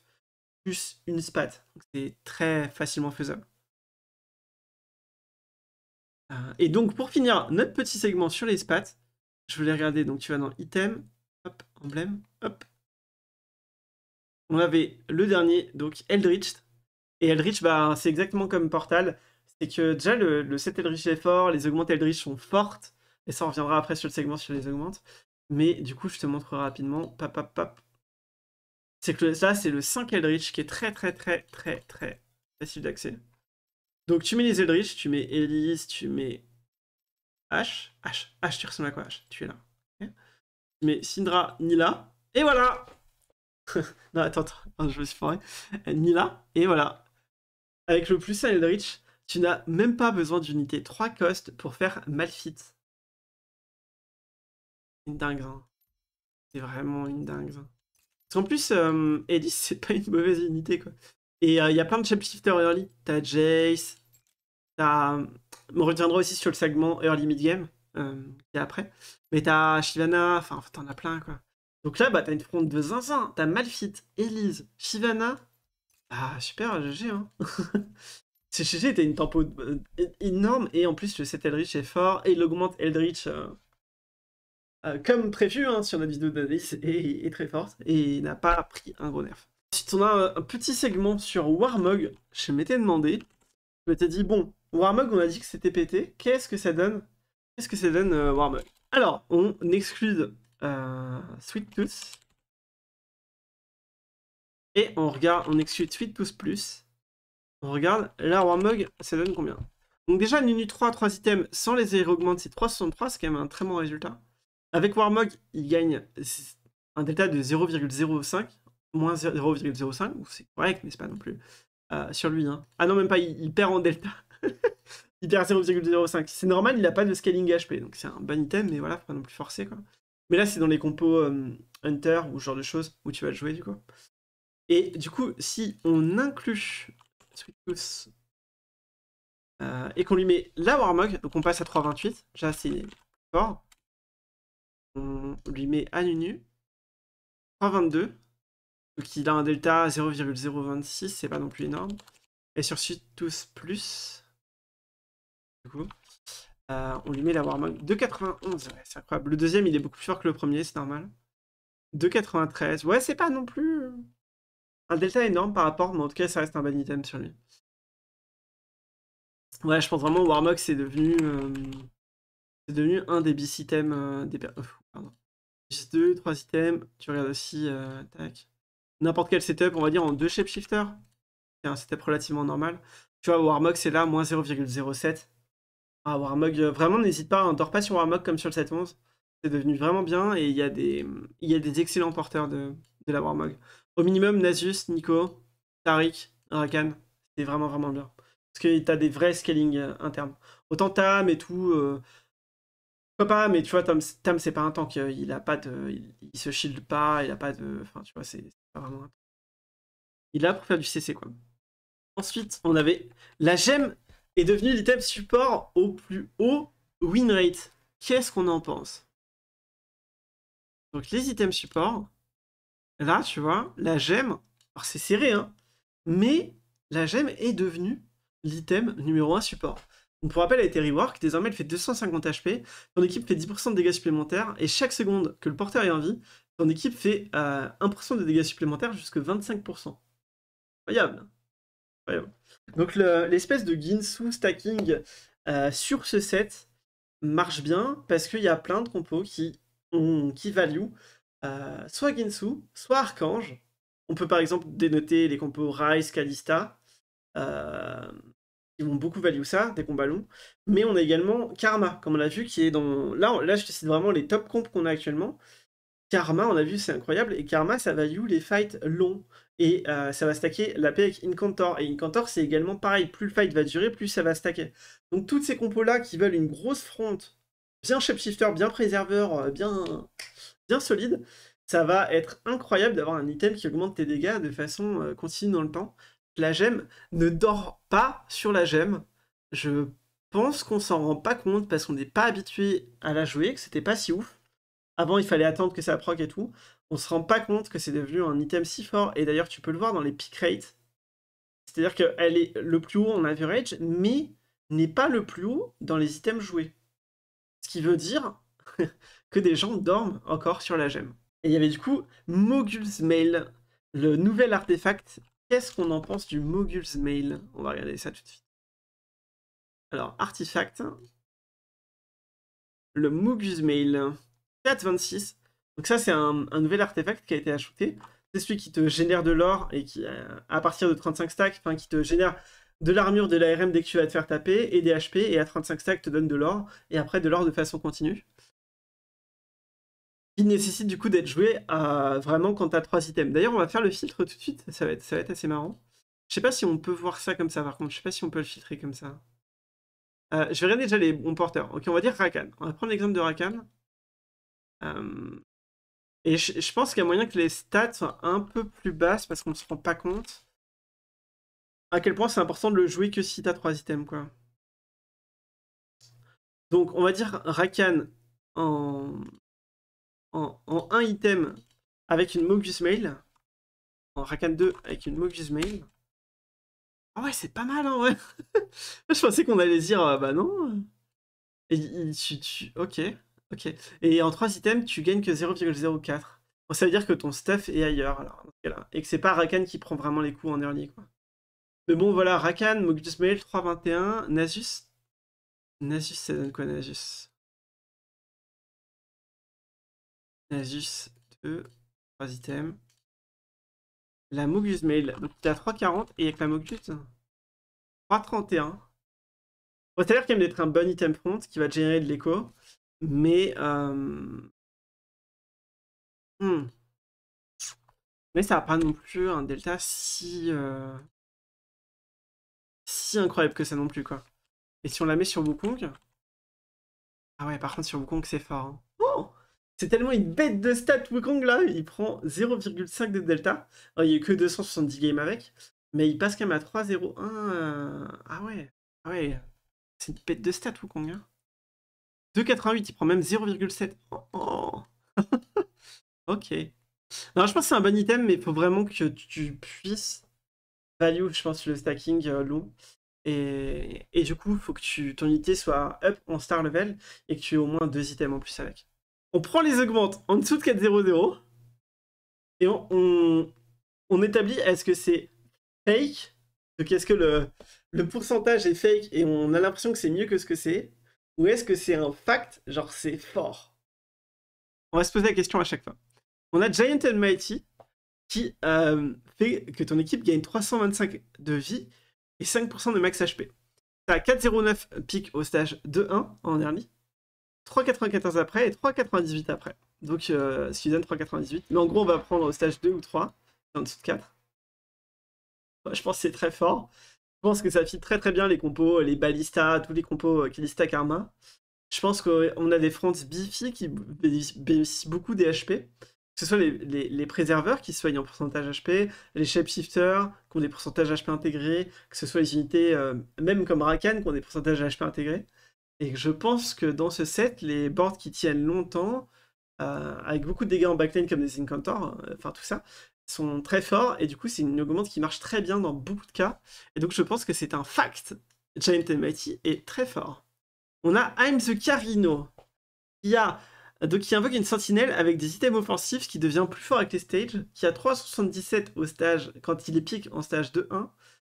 plus une spat. C'est très facilement faisable. Euh, et donc pour finir notre petit segment sur les spats, je voulais regarder, donc tu vas dans item, hop, emblème, hop. On avait le dernier, donc Eldritch. Et Eldritch, bah, c'est exactement comme Portal. C'est que déjà le, set Eldritch est fort, les augmentes Eldritch sont fortes. Et ça, on reviendra après sur le segment sur les augmentes. Mais du coup, je te montre rapidement. Pap, C'est que ça, c'est le 5 Eldritch qui est très, très, très, très, très facile d'accès. Donc, tu mets les Eldritch, tu mets Elise, tu mets H. H, H, tu ressembles à quoi H Tu es là. Tu mets Syndra, Nila. Et voilà *laughs* Non, attends, attends, je me suis foiré. Euh, Nila. Et voilà. Avec le plus 1 Eldritch, tu n'as même pas besoin d'unité 3 cost pour faire Malfit une dingue. Hein. C'est vraiment une dingue. Hein. Parce qu'en plus, euh, Elise, *laughs* c'est pas une mauvaise unité, quoi. Et il euh, y a plein de shifter early. T'as Jace, t'as... On reviendra aussi sur le segment early mid-game, euh, après. Mais t'as Shivana, enfin, t'en as plein, quoi. Donc là, bah, t'as une fronte de zinzin. T'as Malfit, Elise, Shivana. Ah, super, GG, hein. C'est GG t'as une tempo euh, énorme, et en plus, le set Eldritch est fort, et il augmente Eldritch... Euh, comme prévu hein, sur la vidéo d'analyse, est, est, très forte et n'a pas pris un gros nerf. Ensuite, on a euh, un petit segment sur Warmog. Je m'étais demandé, je m'étais dit, bon, Warmog, on a dit que c'était pété, qu'est-ce que ça donne Qu'est-ce que ça donne euh, Warmog Alors, on exclut Sweet Tooth. Et on regarde, on exclut Sweet Tooth Plus. On regarde, là, Warmog, ça donne combien donc déjà, Nunu 3 3 items sans les augmentés, c'est 363, c'est quand même un très bon résultat. Avec Warmog, il gagne un delta de 0,05, moins 0,05, c'est correct, mais c'est pas non plus euh, sur lui. Hein. Ah non, même pas, il, perd en delta. *laughs* il perd 0,05. C'est normal, il n'a pas de scaling HP, donc c'est un bon item, mais voilà, faut pas non plus forcer. Quoi. Mais là, c'est dans les compos euh, Hunter ou ce genre de choses où tu vas le jouer, du coup. Et du coup, si on inclut euh, et qu'on lui met la Warmog, donc on passe à 3,28, déjà c'est fort on lui met Anunu, 3,22. Donc il a un delta 0,026, c'est pas non plus énorme. Et sur tous Plus, du coup, euh, on lui met la Warmog 291, Ouais, c'est incroyable. Le deuxième, il est beaucoup plus fort que le premier, c'est normal. 2,93. Ouais, c'est pas non plus un delta énorme par rapport, mais en tout cas, ça reste un bon item sur lui. Ouais, je pense vraiment Warmog, c'est devenu. Euh, c'est devenu un des items euh, des. Pardon. deux, trois items. Tu regardes aussi. Euh, tac. N'importe quel setup, on va dire en deux shapeshifters. C'est un setup relativement normal. Tu vois, Warmog, c'est là, moins 0,07. Ah, Warmog, euh, vraiment, n'hésite pas, on hein, pas sur Warmog comme sur le 7.11. C'est devenu vraiment bien et il y, a des, il y a des excellents porteurs de, de la Warmog. Au minimum, Nasus, Nico, Tarik, Rakan, c'est vraiment, vraiment bien. Parce que t'as des vrais scaling internes. Autant Tam et tout, pas, mais tu vois, Tam, c'est pas un tank. Euh, il a pas de, il, se shield pas, il a pas de, enfin, tu vois, c'est pas vraiment. Un... Il a là pour faire du CC quoi. Ensuite, on avait la gemme est devenue l'item support au plus haut win rate. Qu'est-ce qu'on en pense Donc les items support, là, tu vois, la gemme, alors c'est serré, hein, mais la gemme est devenue l'item numéro 1 support. Pour rappel, elle a été désormais elle fait 250 HP, ton équipe fait 10% de dégâts supplémentaires, et chaque seconde que le porteur est en vie, ton équipe fait 1% euh, de dégâts supplémentaires jusqu'à 25%. Incroyable. Incroyable. Donc l'espèce de Ginsu stacking euh, sur ce set marche bien parce qu'il y a plein de compos qui, ont, qui value euh, soit Ginsu, soit Archange. On peut par exemple dénoter les compos Rise, Kalista qui vont beaucoup value ça, des combats longs. Mais on a également Karma, comme on a vu, qui est dans. Là, là je te vraiment les top comps qu'on a actuellement. Karma, on a vu, c'est incroyable. Et Karma, ça value les fights longs. Et euh, ça va stacker la paix avec Incantor. Et Incantor, c'est également pareil. Plus le fight va durer, plus ça va stacker. Donc, toutes ces compos-là qui veulent une grosse front, bien shapeshifter, bien préserveur, euh, bien, bien solide, ça va être incroyable d'avoir un item qui augmente tes dégâts de façon euh, continue dans le temps la gemme ne dort pas sur la gemme. Je pense qu'on s'en rend pas compte parce qu'on n'est pas habitué à la jouer, que c'était pas si ouf. Avant, il fallait attendre que ça proc et tout. On se rend pas compte que c'est devenu un item si fort. Et d'ailleurs, tu peux le voir dans les pick rates. C'est-à-dire qu'elle est le plus haut en average, mais n'est pas le plus haut dans les items joués. Ce qui veut dire *laughs* que des gens dorment encore sur la gemme. Et il y avait du coup Mogul's Mail, le nouvel artefact Qu'est-ce qu'on en pense du Mogul's Mail On va regarder ça tout de suite. Alors, artefact. Le Mogul's Mail. 426. Donc ça, c'est un, nouvel artefact qui a été ajouté. C'est celui qui te génère de l'or et qui, euh, à partir de 35 stacks, enfin, qui te génère de l'armure de l'ARM dès que tu vas te faire taper, et des HP, et à 35 stacks te donne de l'or, et après de l'or de façon continue. Il nécessite du coup d'être joué à, vraiment quand t'as trois items. D'ailleurs, on va faire le filtre tout de suite, ça va être, ça va être assez marrant. Je sais pas si on peut voir ça comme ça par contre, je sais pas si on peut le filtrer comme ça. Euh, je vais regarder déjà les bons porteurs. Ok, on va dire Rakan. On va prendre l'exemple de Rakan. Euh, et je, pense qu'il y a moyen que les stats soient un peu plus basses parce qu'on ne se rend pas compte à quel point c'est important de le jouer que si t'as trois items quoi. Donc on va dire Rakan en en, un item avec une Mogus Mail. En Rakan 2 avec une Mogus Mail. Ah ouais, c'est pas mal en vrai. *laughs* je pensais qu'on allait dire, ah bah non. Et, tu, ok, ok. Et en 3 items, tu gagnes que 0,04. Bon, ça veut dire que ton stuff est ailleurs, alors, et que c'est pas Rakan qui prend vraiment les coups en early, quoi. Mais bon, voilà, Rakan, Mogus Mail, 3.21, Nasus. Nasus, ça donne quoi, Nasus Nasus 2, 3 items. La Mogus Mail. Donc tu à 3,40 et avec la Mogus 3,31. ça a l'air quand même d'être un bon item front qui va générer de l'écho. Mais. Euh, hmm. Mais ça n'a pas non plus un delta si. Euh, si incroyable que ça non plus, quoi. Et si on la met sur Wukong. Ah ouais, par contre, sur Wukong, c'est fort. Hein. C'est tellement une bête de stat Wukong là, il prend 0,5 de delta. il n'y a que 270 games avec, mais il passe quand même à 3,01. Euh, ah ouais, ah ouais. C'est une bête de stat Wukong. 2,88, hein. il prend même 0,7. *laughs* ok. Non, je pense que c'est un bon item, mais il faut vraiment que tu puisses value, je pense, le stacking euh, long. Et, et, du coup, il faut que tu, ton unité soit up en star level et que tu aies au moins deux items en plus avec on prend les augmentes en dessous de 4,00 et on, on établit est-ce que c'est fake, est-ce que le, le pourcentage est fake et on a l'impression que c'est mieux que ce que c'est, ou est-ce que c'est un fact, genre c'est fort On va se poser la question à chaque fois. On a Giant and Mighty qui euh, fait que ton équipe gagne 325 de vie et 5% de max HP. T'as 4,09 pique au stage 2-1 en dernier. 3,94 après et 3,98 après. Donc, euh, 3,98. Mais en gros, on va prendre au stage 2 ou 3, en dessous de 4. je pense que c'est très fort. Je pense que ça fit très très bien les compos, les Ballista, tous les compos Calista euh, Karma. Je pense qu'on a des fronts bifi qui bénéficient beaucoup des HP. Que ce soit les, préserveurs qui soignent en pourcentage HP, les shapeshifters qui ont des pourcentages HP intégrés, que ce soit les unités, euh, même comme Rakan, qui ont des pourcentages HP intégrés. Et je pense que dans ce set, les boards qui tiennent longtemps, euh, avec beaucoup de dégâts en backlane comme des incantors, euh, enfin tout ça, sont très forts. Et du coup, c'est une augmente qui marche très bien dans beaucoup de cas. Et donc, je pense que c'est un fact. Giant Mighty est très fort. On a I'm the Carino. Il a donc qui invoque une sentinelle avec des items offensifs qui devient plus fort avec les stages, qui a 377 au stage quand il est pique en stage 2-1,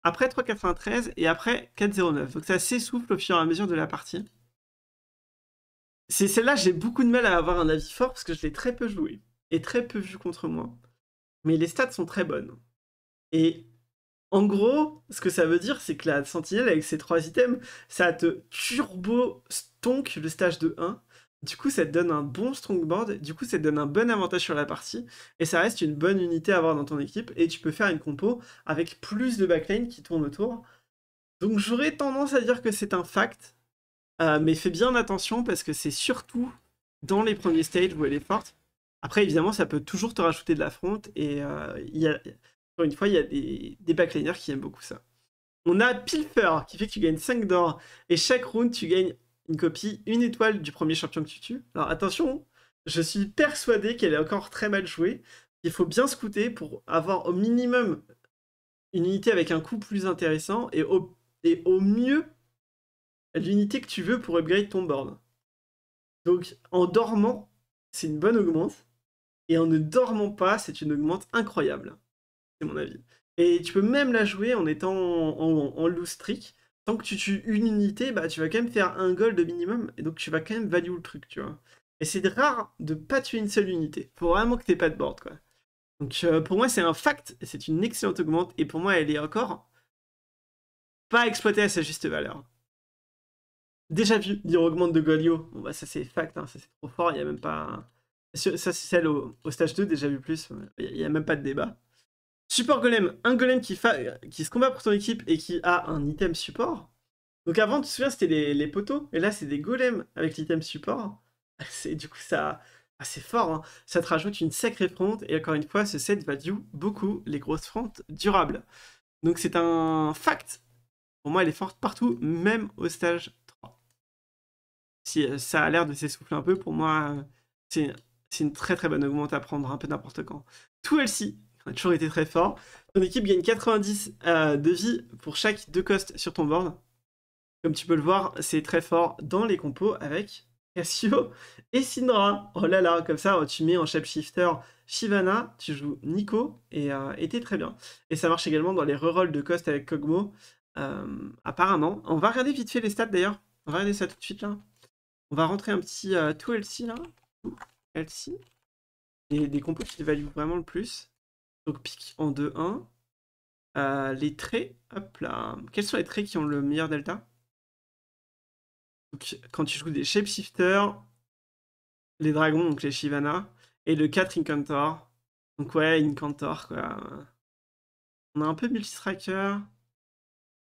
après 3,93 et après 4,09. Donc ça s'essouffle au fur et à mesure de la partie. C'est celle-là, j'ai beaucoup de mal à avoir un avis fort parce que je l'ai très peu joué et très peu vu contre moi. Mais les stats sont très bonnes. Et en gros, ce que ça veut dire, c'est que la sentinelle avec ses trois items, ça te turbo stonk le stage de 1 du coup, ça te donne un bon strongboard, du coup, ça te donne un bon avantage sur la partie, et ça reste une bonne unité à avoir dans ton équipe, et tu peux faire une compo avec plus de backline qui tourne autour. Donc j'aurais tendance à dire que c'est un fact, euh, mais fais bien attention parce que c'est surtout dans les premiers stages où elle est forte. Après, évidemment, ça peut toujours te rajouter de la fronte, et euh, encore une fois, il y a des, des backlaners qui aiment beaucoup ça. On a Pilfer qui fait que tu gagnes 5 d'or, et chaque round, tu gagnes une copie, une étoile du premier champion que tu tues. Alors attention, je suis persuadé qu'elle est encore très mal jouée. Il faut bien scouter pour avoir au minimum une unité avec un coût plus intéressant et au, au mieux l'unité que tu veux pour upgrade ton board. Donc en dormant, c'est une bonne augmente. Et en ne dormant pas, c'est une augmente incroyable. C'est mon avis. Et tu peux même la jouer en étant en, en loose trick tant que tu tues une unité, bah, tu vas quand même faire un gold minimum, et donc tu vas quand même value le truc, tu vois. Et c'est rare de pas tuer une seule unité. Faut vraiment que tu t'aies pas de board, quoi. Donc euh, pour moi, c'est un fact, c'est une excellente augmente, et pour moi, elle est encore pas exploitée à sa juste valeur. Déjà vu dire augmente de Golio, bah, ça c'est fact, hein, ça c'est trop fort, il n'y a même pas... Ça c'est celle au, stage 2, déjà vu plus, il n'y a même pas de débat. Support golem, un golem qui, se combat pour ton équipe et qui a un item support. Donc avant, tu te souviens, c'était les, poteaux, et là, c'est des golems avec l'item support. *laughs* C'est Du coup, ça, ah, c'est fort, hein. ça te rajoute une sacrée fronte, et encore une fois, ce set du beaucoup les grosses frontes durables. Donc c'est un fact. Pour moi, elle est forte partout, même au stage 3. Si euh, ça a l'air de s'essouffler un peu, pour moi, euh, c'est une très très bonne augmente à prendre un peu n'importe quand. Tout elle on a toujours été très fort. Ton équipe gagne 90 euh, de vie pour chaque deux cost sur ton board. Comme tu peux le voir, c'est très fort dans les compos avec Cassio et Syndra. Oh là là, comme ça, tu mets en Shifter, Shivana, tu joues Nico euh, et t'es très bien. Et ça marche également dans les rerolls de cost avec Kogmo. Euh, apparemment, on va regarder vite fait les stats d'ailleurs. On va regarder ça tout de suite là. On va rentrer un petit tout LC là. LC. Et des compos qui valent vraiment le plus. Donc pique en 2-1. Euh, les traits, hop là. Quels sont les traits qui ont le meilleur delta donc, Quand tu joues des shapeshifters, les dragons, donc les Shivana, et le 4 Incantor. Donc ouais, Incantor, quoi. On a un peu multi Ah, de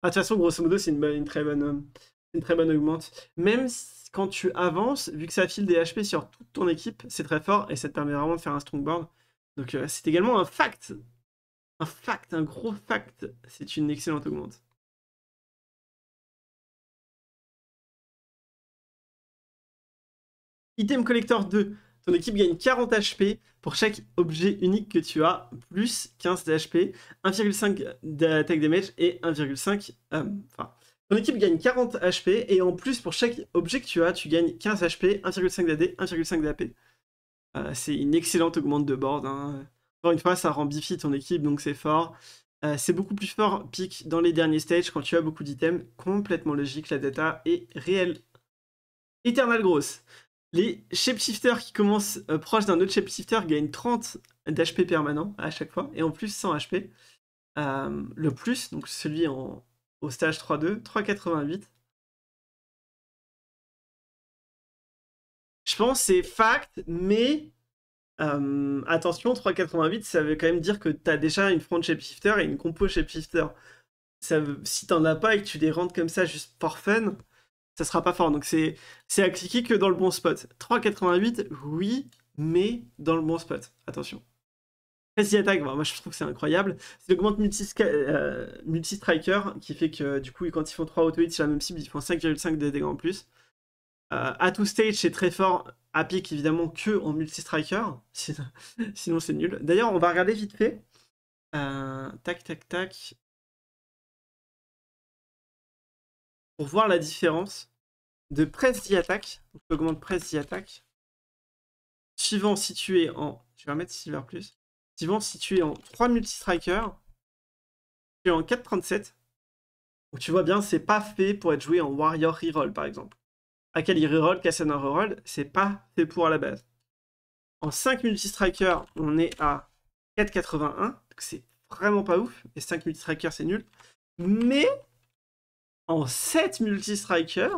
toute façon, grosso modo, c'est une, très bonne une très bonne augmente. Même quand tu avances, vu que ça file des HP sur toute ton équipe, c'est très fort et ça te permet vraiment de faire un strong strongboard. Donc euh, c'est également un fact. Un fact, un gros fact. C'est une excellente augmente. Item Collector 2. Ton équipe gagne 40 HP pour chaque objet unique que tu as, plus 15 d'HP, 1,5 d'attaque damage et 1,5... Euh, enfin, ton équipe gagne 40 HP et en plus pour chaque objet que tu as, tu gagnes 15 HP, 1,5 d'AD, 1,5 d'AP. Euh, c'est une excellente augmente de board. Hein. Encore une fois, ça rend Bifi ton équipe, donc c'est fort. Euh, c'est beaucoup plus fort pick dans les derniers stages quand tu as beaucoup d'items. Complètement logique, la data est réelle. Eternal grosse. Les shapeshifters qui commencent euh, proche d'un autre shapeshifter gagnent 30 d'HP permanent à chaque fois, et en plus 100 HP. le plus, donc celui en, au stage 3-2, 3,88. Je pense c'est fact, mais euh, attention, 3,88, ça veut quand même dire que tu as déjà une front shifter et une compo shapeshifter. Ça Si si t'en as pas et que tu les rentres comme ça juste pour fun, ça sera pas fort. Donc c'est à cliquer que dans le bon spot. 3,88, oui, mais dans le bon spot. Attention. quasi attaque bah, moi je trouve que c'est incroyable. C'est l'augmente euh, multi-striker qui fait que du coup, quand ils font 3 auto-hits sur la même cible, ils font 5,5 de dégâts en plus a euh, two stage, c'est très fort. À pic, évidemment, que en multi-striker. *laughs* Sinon, c'est nul. D'ailleurs, on va regarder vite fait. Euh, tac, tac, tac. Pour voir la différence de press the attack. Donc, augmente press the attack. Suivant situé en. Je vais remettre silver plus. Suivant situé en 3 multi striker Je en 4.37. Donc tu vois bien, c'est pas fait pour être joué en warrior reroll par exemple il reroll, Cassandra reroll, c'est pas fait pour à la base. En 5 multi striker, on est à 4,81, c'est vraiment pas ouf, et 5 multi striker, c'est nul. Mais en 7 multi striker,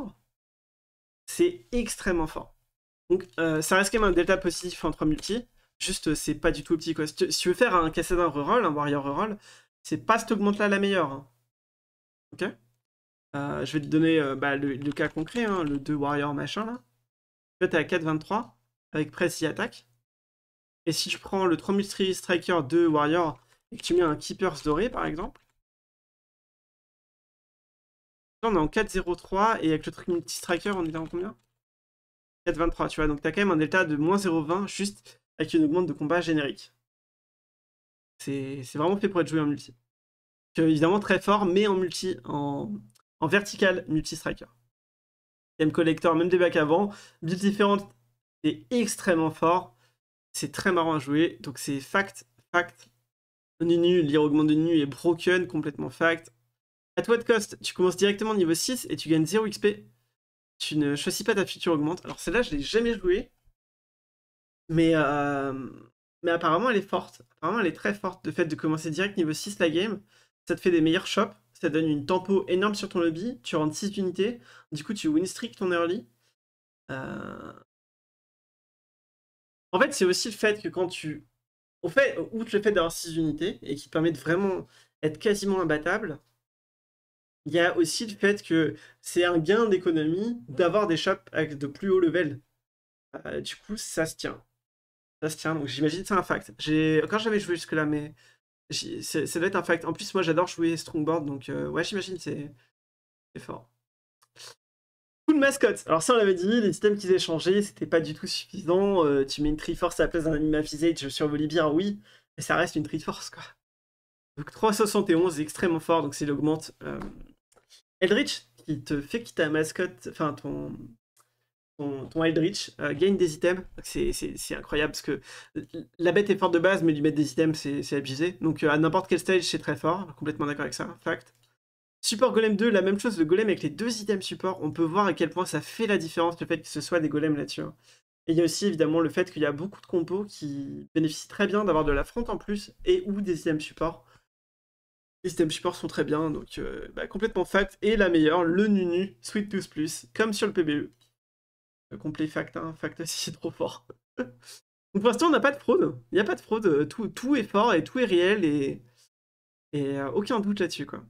c'est extrêmement fort. Donc euh, ça reste quand même un delta positif en 3 multi, juste c'est pas du tout petit quoi. Si tu, veux faire un Cassandra reroll, un Warrior reroll, c'est pas cette augmente là la meilleure. Hein. Ok euh, je vais te donner euh, bah, le, cas concret, hein, le 2 Warrior machin là. vois t'es à 4-23 avec press attaque. Et si je prends le 3 3 Striker 2 Warrior et que tu mets un Keepers doré par exemple, là on est en 4 0 et avec le multi Striker on est en combien 4-23, tu vois. Donc t'as quand même un delta de moins 0-20 juste avec une augmente de combat générique. C'est vraiment fait pour être joué en multi. Donc, euh, évidemment très fort, mais en multi, en, en vertical multi-striker. Game Collector, même débat qu'avant. Build différente est extrêmement fort. C'est très marrant à jouer. Donc c'est fact, fact. lire augmente de nu est broken, complètement fact. At what cost Tu commences directement niveau 6 et tu gagnes 0 XP. Tu ne choisis pas ta future augmente. Alors celle-là, je l'ai jamais joué, Mais, euh, mais apparemment, elle est forte. Apparemment, elle est très forte. Le fait de commencer direct niveau 6 la game, ça te fait des meilleurs shops ça donne une tempo énorme sur ton lobby, tu rentres 6 unités, du coup tu win streak ton early. Euh, en fait, c'est aussi le fait que quand tu. Au fait, outre le fait d'avoir 6 unités et qui te permet de vraiment être quasiment imbattable, il y a aussi le fait que c'est un gain d'économie d'avoir des shops avec de plus haut level. Euh, du coup, ça se tient. Ça se tient, donc j'imagine que c'est un fact. J'ai... Quand j'avais joué jusque-là, mais ça doit être un fact. En plus, moi, j'adore jouer Strongboard, donc euh, ouais, j'imagine, c'est fort. de mascotte. Alors ça, on l'avait dit, les items qu'ils changés, c'était pas du tout suffisant. Euh, tu mets une Triforce à la place d'un tu veux sur bien, oui, mais ça reste une Triforce, quoi. Donc 371, extrêmement fort, donc c'est l'augmente. Euh, Eldritch, qui te fait quitter ta mascotte, enfin ton, ton, ton reach, euh, gagne des items. C'est incroyable parce que euh, la bête est forte de base, mais lui mettre des items, c'est abusé. Donc euh, à n'importe quel stage, c'est très fort. Complètement d'accord avec ça. Hein. Fact. Support Golem 2, la même chose, le Golem avec les deux items support. On peut voir à quel point ça fait la différence le fait que ce soit des Golems là-dessus. Hein. Et il y a aussi évidemment le fait qu'il y a beaucoup de compos qui bénéficient très bien d'avoir de la front en plus et ou des items support. Les items support sont très bien, donc bah, complètement fact. Et la meilleure, le Nunu, Sweet Tooth Plus, comme sur le PBE. Complet euh, fact 1, hein. fact *laughs* c'est trop fort. Donc pour l'instant, on n'a pas de fraude. Il n'y a pas de fraude. Euh, tout, est fort et tout est réel et, et euh, aucun doute là-dessus. quoi.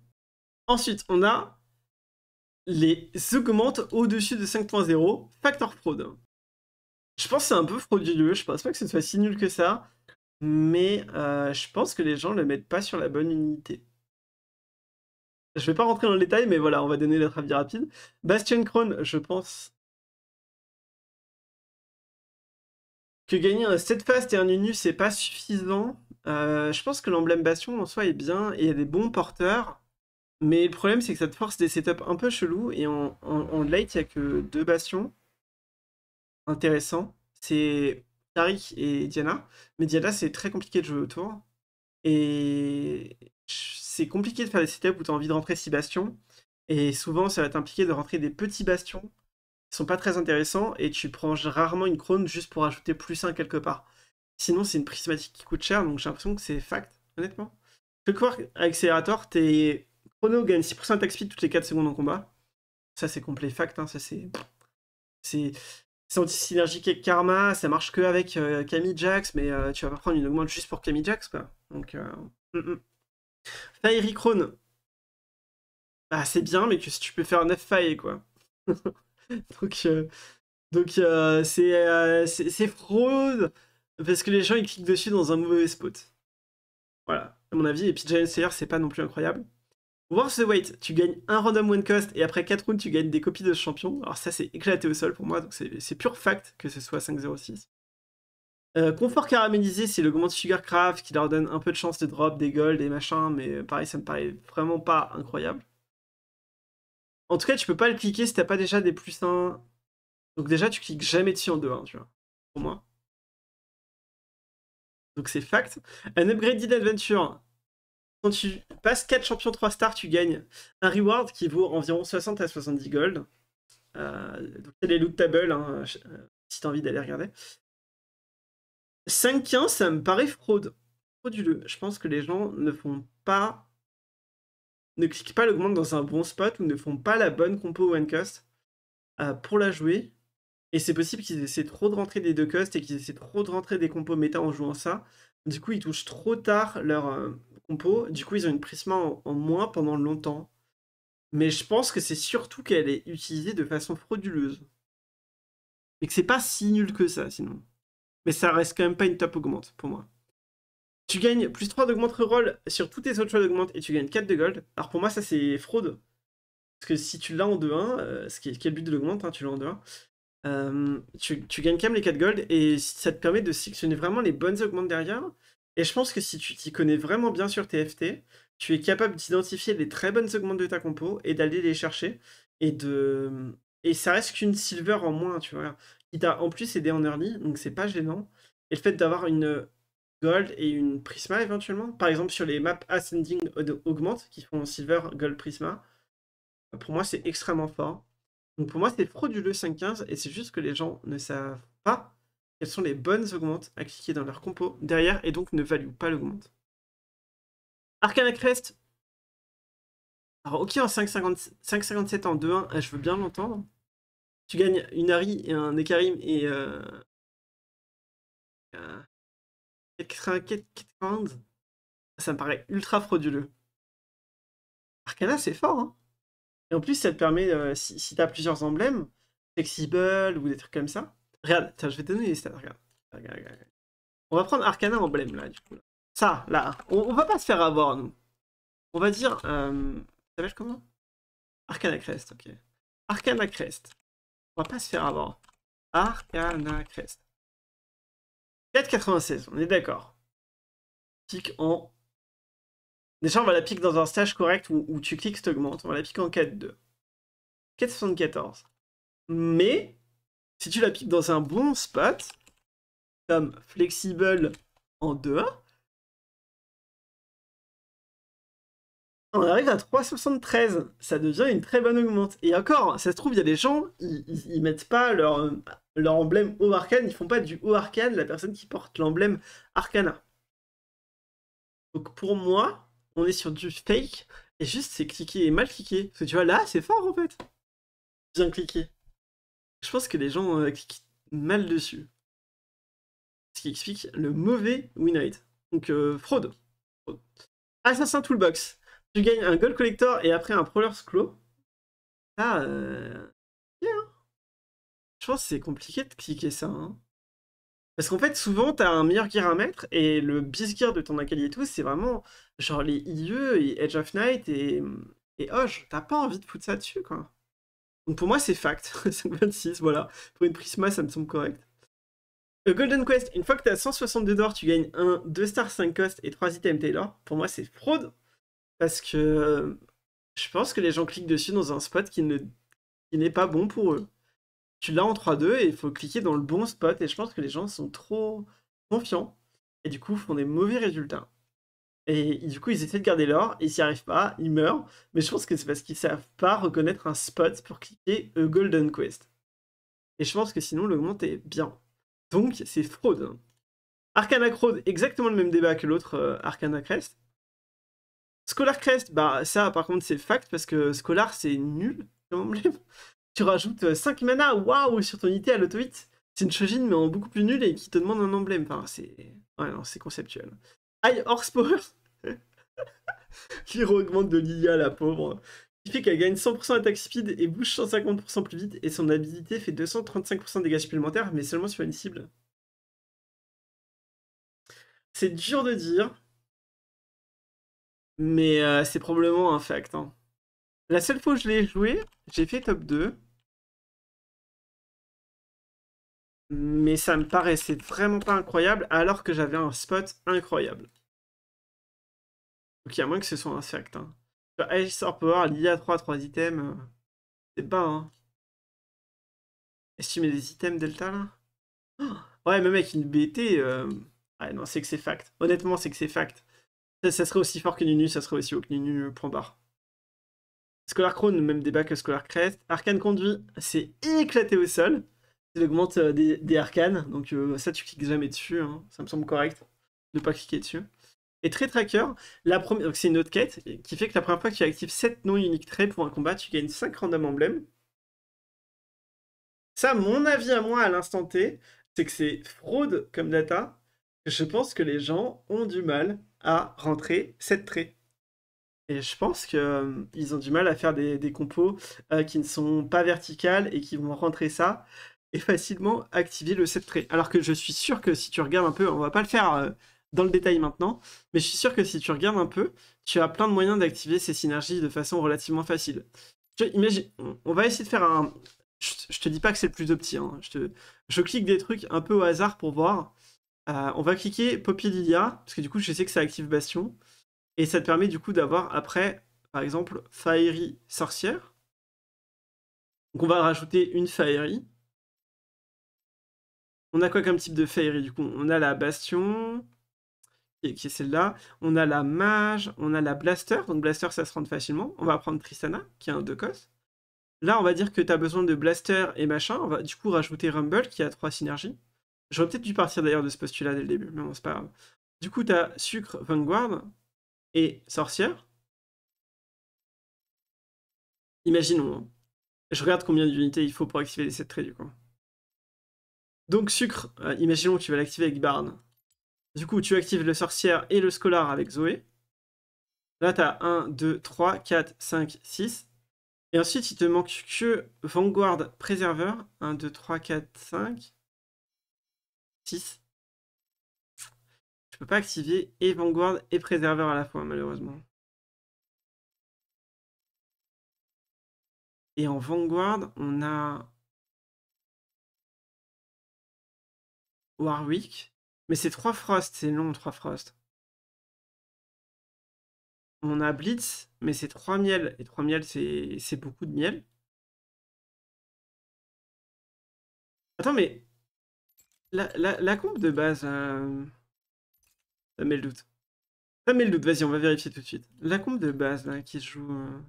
Ensuite, on a les augmentes au-dessus de 5.0, factor fraude. Je pense que c'est un peu frauduleux. Je pense pas que ce soit si nul que ça. Mais je pense que les gens ne le mettent pas sur la bonne unité. Je vais pas rentrer dans le détail, mais voilà, on va donner notre avis rapide. Bastion Crown, je pense, gagner un Steadfast et un Unus, c'est pas suffisant. Euh, je pense que l'emblème Bastion en soi est bien et il y a des bons porteurs. Mais le problème, c'est que ça te force des setups un peu chelou. Et en, en, late, il n'y a que deux Bastions intéressants. C'est Tariq et Diana. Mais Diana, c'est très compliqué de jouer autour. Et c'est compliqué de faire des setups où tu as envie de rentrer six Bastions. Et souvent, ça va t'impliquer de rentrer des petits Bastions sont pas très intéressants et tu prends rarement une crone juste pour ajouter plus un quelque part. Sinon, c'est une prismatique qui coûte cher, donc j'ai l'impression que c'est fact, honnêtement. avec accélérateur tes chrono gagne 6% attack speed toutes les 4 secondes en combat. Ça, c'est complet fact, hein, ça c'est. C'est anti-synergique avec Karma, ça marche que avec euh, Camille Jax, mais euh, tu vas pas prendre une augmente juste pour Camille Jax, quoi. Donc. Euh... Mm, mm. Crone. Bah, c'est bien, mais que si tu peux faire 9 failles, quoi. *laughs* *laughs* donc euh, donc euh, euh, c'est c'est fraude parce que les gens ils cliquent dessus dans un mauvais spot. Voilà, à mon avis. Et puis Giant Slayer, c'est pas non plus incroyable. Worth the Wait, tu gagnes un random one cost et après 4 rounds, tu gagnes des copies de ce champion. Alors ça, c'est éclaté au sol pour moi, donc c'est pur fact que ce soit 5-0-6. confort caramélisé, c'est le de Sugarcraft qui leur donne un peu de chance de drop, des golds, des machins, mais pareil, ça me paraît vraiment pas incroyable. En tout cas, tu peux pas le cliquer si t'as pas déjà des plus 1. Donc déjà, tu cliques jamais dessus en 2 hein, tu vois. Pour moi. Donc c'est fact. Un upgraded adventure. Quand tu passes 4 champions 3 stars, tu gagnes un reward qui vaut environ 60 à 70 gold. Euh, donc c'est les lootables, hein, euh, si as envie d'aller regarder. 5-15, ça me paraît fraude. frauduleux. Je pense que les gens ne font pas ne cliquent pas l'augmente dans un bon spot ou ne font pas la bonne compo one cost euh, pour la jouer. Et c'est possible qu'ils essaient trop de rentrer des deux costs et qu'ils essaient trop de rentrer des compos méta en jouant ça. Du coup, ils touchent trop tard leur euh, compo. Du coup, ils ont une prisma en, en moins pendant longtemps. Mais je pense que c'est surtout qu'elle est utilisée de façon frauduleuse. Et que c'est pas si nul que ça, sinon. Mais ça reste quand même pas une top augmente pour moi. Tu gagnes plus 3 d'augmente reroll sur tous tes autres choix d'augmente et tu gagnes 4 de gold. Alors pour moi, ça c'est fraude. Parce que si tu l'as en 2-1, euh, ce qui est, le but de l'augmente, hein, tu l'as en 2-1, euh, tu, gagnes quand même les 4 gold et ça te permet de sélectionner vraiment les bonnes augmentes derrière. Et je pense que si tu t'y connais vraiment bien sur TFT, tu es capable d'identifier les très bonnes augmentes de ta compo et d'aller les chercher. Et, de... et ça reste qu'une silver en moins, tu vois. Qui t'a en plus aidé en early, donc c'est pas gênant. Et le fait d'avoir une Gold et une Prisma éventuellement. Par exemple, sur les maps Ascending augmente qui font Silver, Gold, Prisma. Euh, pour moi, c'est extrêmement fort. Donc pour moi, c'est frauduleux 515 et c'est juste que les gens ne savent pas quelles sont les bonnes augmentes à cliquer dans leur compo derrière et donc ne value pas l'augmente. Arcana Crest. Alors ok, en 5,57 en 2-1, ah, je veux bien l'entendre. Tu gagnes une Ari et un Ekarim et... Euh, euh, kit ça me paraît ultra frauduleux. Arcana, c'est fort. Hein. et en plus, ça te permet, euh, si, tu as plusieurs emblèmes, flexible ou des trucs comme ça. Regarde, tiens, je vais te donner les stats. Regarde. On va prendre Arcana emblème là, du coup. Ça, là, on, va pas se faire avoir, nous. On va dire. Euh, s'appelle comment Arcana Crest, ok. Arcana Crest. On va pas se faire avoir. Arcana Crest. 4,96, on est d'accord. Pique en... Déjà, on va la pique dans un stage correct où, tu cliques, augmentes. On va la pique en 4,2. 4,74. Mais, si tu la piques dans un bon spot, comme flexible en 2 on arrive à 3,73. Ça devient une très bonne augmente. Et encore, ça se trouve, il y a des gens, ils mettent pas leur leur emblème au arcane, ils font pas du haut arcane la personne qui porte l'emblème arcana. Donc pour moi, on est sur du fake, et juste c'est cliqué et mal cliqué. Parce que tu vois, là, c'est fort en fait. Bien cliqué. Je pense que les gens euh, cliquent mal dessus. Ce qui explique le mauvais win Donc euh, fraude. Assassin Toolbox. Tu gagnes un Gold Collector et après un Prowler's Claw. Ah... Euh, je pense que c'est compliqué de cliquer ça. Hein. Parce qu'en fait, souvent, t'as un meilleur gear à mettre, et le best de ton et tout, c'est vraiment genre les IE et Edge of Night et, et T'as pas envie de foutre ça dessus, quoi. Donc pour moi, c'est fact. 526, *laughs* voilà. Pour une Prisma, ça me semble correct. Le euh, Golden Quest, une fois que t'as 162 d'or, tu gagnes 1, 2 stars 5 cost et 3 items Taylor. Pour moi, c'est fraude. Parce que euh, je pense que les gens cliquent dessus dans un spot qui n'est ne, qui pas bon pour eux tu l'as en 3-2 et il faut cliquer dans le bon spot. Et je pense que les gens sont trop confiants et du coup font des mauvais résultats. Et du coup, ils essaient de garder l'or, ils s'y arrivent pas, ils meurent. Mais je pense que c'est parce qu'ils savent pas reconnaître un spot pour cliquer Golden Quest. Et je pense que sinon, le monde est bien. Donc, c'est fraude. Arcana Crowd, exactement le même débat que l'autre euh, Arcana Crest. Scholar Crest, bah ça par contre c'est fact parce que Scholar c'est nul tu rajoutes 5 euh, mana, waouh, sur ton unité à l'auto-hit. C'est une Shojin, mais en beaucoup plus nulle et qui te demande un emblème. Enfin, c'est. Ouais, non, c'est conceptuel. Aïe, Horsepower *laughs* Qui augmente de l'IA, la pauvre. Qui fait qu'elle gagne 100% attaque speed et bouge 150% plus vite, et son habilité fait 235% de dégâts supplémentaires, mais seulement sur une cible. C'est dur de dire, mais euh, c'est probablement un fact. Hein. La seule fois que je l'ai joué, j'ai fait top 2. Mais ça me paraissait vraiment pas incroyable alors que j'avais un spot incroyable. Donc il moins que ce soit un fact. Hein. Age sort Power, l'IA 3, 3 items. Euh, c'est pas. hein. Est-ce que tu des items Delta là oh! Ouais, même avec une BT. Euh. non, c'est que c'est fact. Honnêtement, c'est que c'est fact. Ça, serait aussi fort que Nunu, ça serait aussi haut que Nunu, point barre. Scholar Crown, même débat que Scholar Crest. Arcane Conduit, c'est éclaté au sol. Il augmente euh, des, arcanes, donc euh, ça tu cliques jamais dessus, hein. ça me semble correct de pas cliquer dessus. Et Trait Tracker, la c'est une autre quête qui fait que la première fois que tu actives 7 non uniques traits pour un combat, tu gagnes 5 random emblèmes. Ça, mon avis à moi à l'instant T, c'est que c'est fraude comme data. Je pense que les gens ont du mal à rentrer 7 traits. Et je pense qu'ils euh, ont du mal à faire des, compos euh, qui ne sont pas verticales et qui vont rentrer ça et facilement activer le 7 trait. Alors que je suis sûr que si tu regardes un peu, on va pas le faire euh, dans le détail maintenant, mais je suis sûr que si tu regardes un peu, tu as plein de moyens d'activer ces synergies de façon relativement facile. on va essayer de faire un. Je, ne te dis pas que c'est le plus opti. Hein, je, clique des trucs un peu au hasard pour voir. on va cliquer Poppy parce que du coup je sais que ça active Bastion. Et ça te permet du coup d'avoir après, par exemple, Faerie sorcière. Donc on va rajouter une Faerie. On a quoi comme type de Faerie du coup On a la Bastion, qui est celle-là. On a la Mage, on a la Blaster. Donc Blaster, ça se rend facilement. On va prendre Tristana, qui est un deux cos. Là, on va dire que tu as besoin de Blaster et machin. On va du coup rajouter Rumble, qui a trois synergies. J'aurais peut-être dû partir d'ailleurs de ce postulat dès le début, mais bon, c'est pas grave. Du coup, tu as Sucre Vanguard, et sorcière. Imaginons. Hein. Je regarde combien d'unités il faut pour activer les 7 traits du coup. Donc sucre, euh, imaginons que tu vas l'activer avec Barn. Du coup, tu actives le sorcière et le scolar avec Zoé. Là, tu as 1, 2, 3, 4, 5, 6. Et ensuite, il te manque que Vanguard Préserveur. 1, 2, 3, 4, 5, 6 pas activer et Vanguard et Préserveur à la fois, malheureusement. Et en Vanguard, on a Warwick. Mais c'est trois Frost, c'est long 3 Frost. On a Blitz, mais c'est 3 miel. Et 3 miel, c'est beaucoup de miel. Attends, mais la, la, de base... Euh, ça met le doute. Ça met le doute, vas-y, on va vérifier tout de suite. La combe de base, là, qui se joue... Euh,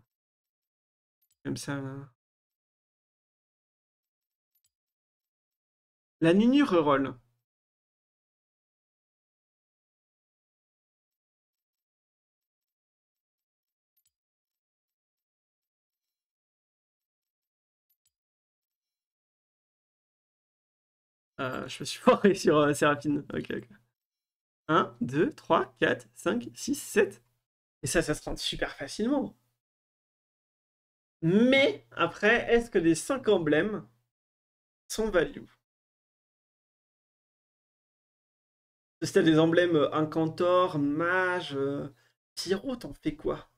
comme ça, là. La Nunu reroll. Euh, je suis sûr *laughs* sur euh, Seraphine. Ok, ok. 1, 2, 3, 4, 5, 6, 7. Et ça, ça se rend super facilement. Mais après, est-ce que les 5 emblèmes sont value Si des emblèmes euh, incantor, mage, euh, pyro, t'en fais quoi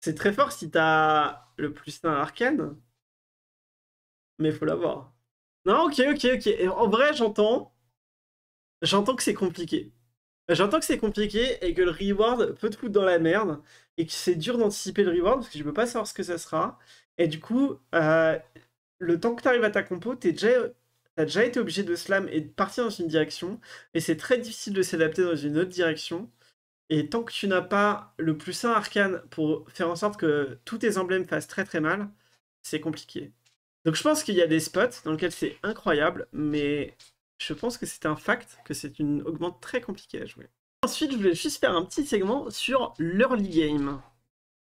C'est très fort si t'as le plus 1 arcane, mais il faut l'avoir. Non, ok, ok, ok. En vrai, j'entends j'entends que c'est compliqué. J'entends que c'est compliqué et que le reward peut te foutre dans la merde et que c'est dur d'anticiper le reward parce que je ne peux pas savoir ce que ça sera. Et du coup, euh, le temps que tu arrives à ta compo, t'es déjà t'as déjà été obligé de slam et de partir dans une direction, Et c'est très difficile de s'adapter dans une autre direction. Et tant que tu n'as pas le plus sain arcane pour faire en sorte que tous tes emblèmes fassent très très mal, c'est compliqué. Donc je pense qu'il y a des spots dans lesquels c'est incroyable, mais je pense que c'est un fact que c'est une augmente très compliquée à jouer. Ensuite, je voulais juste faire un petit segment sur l'early game.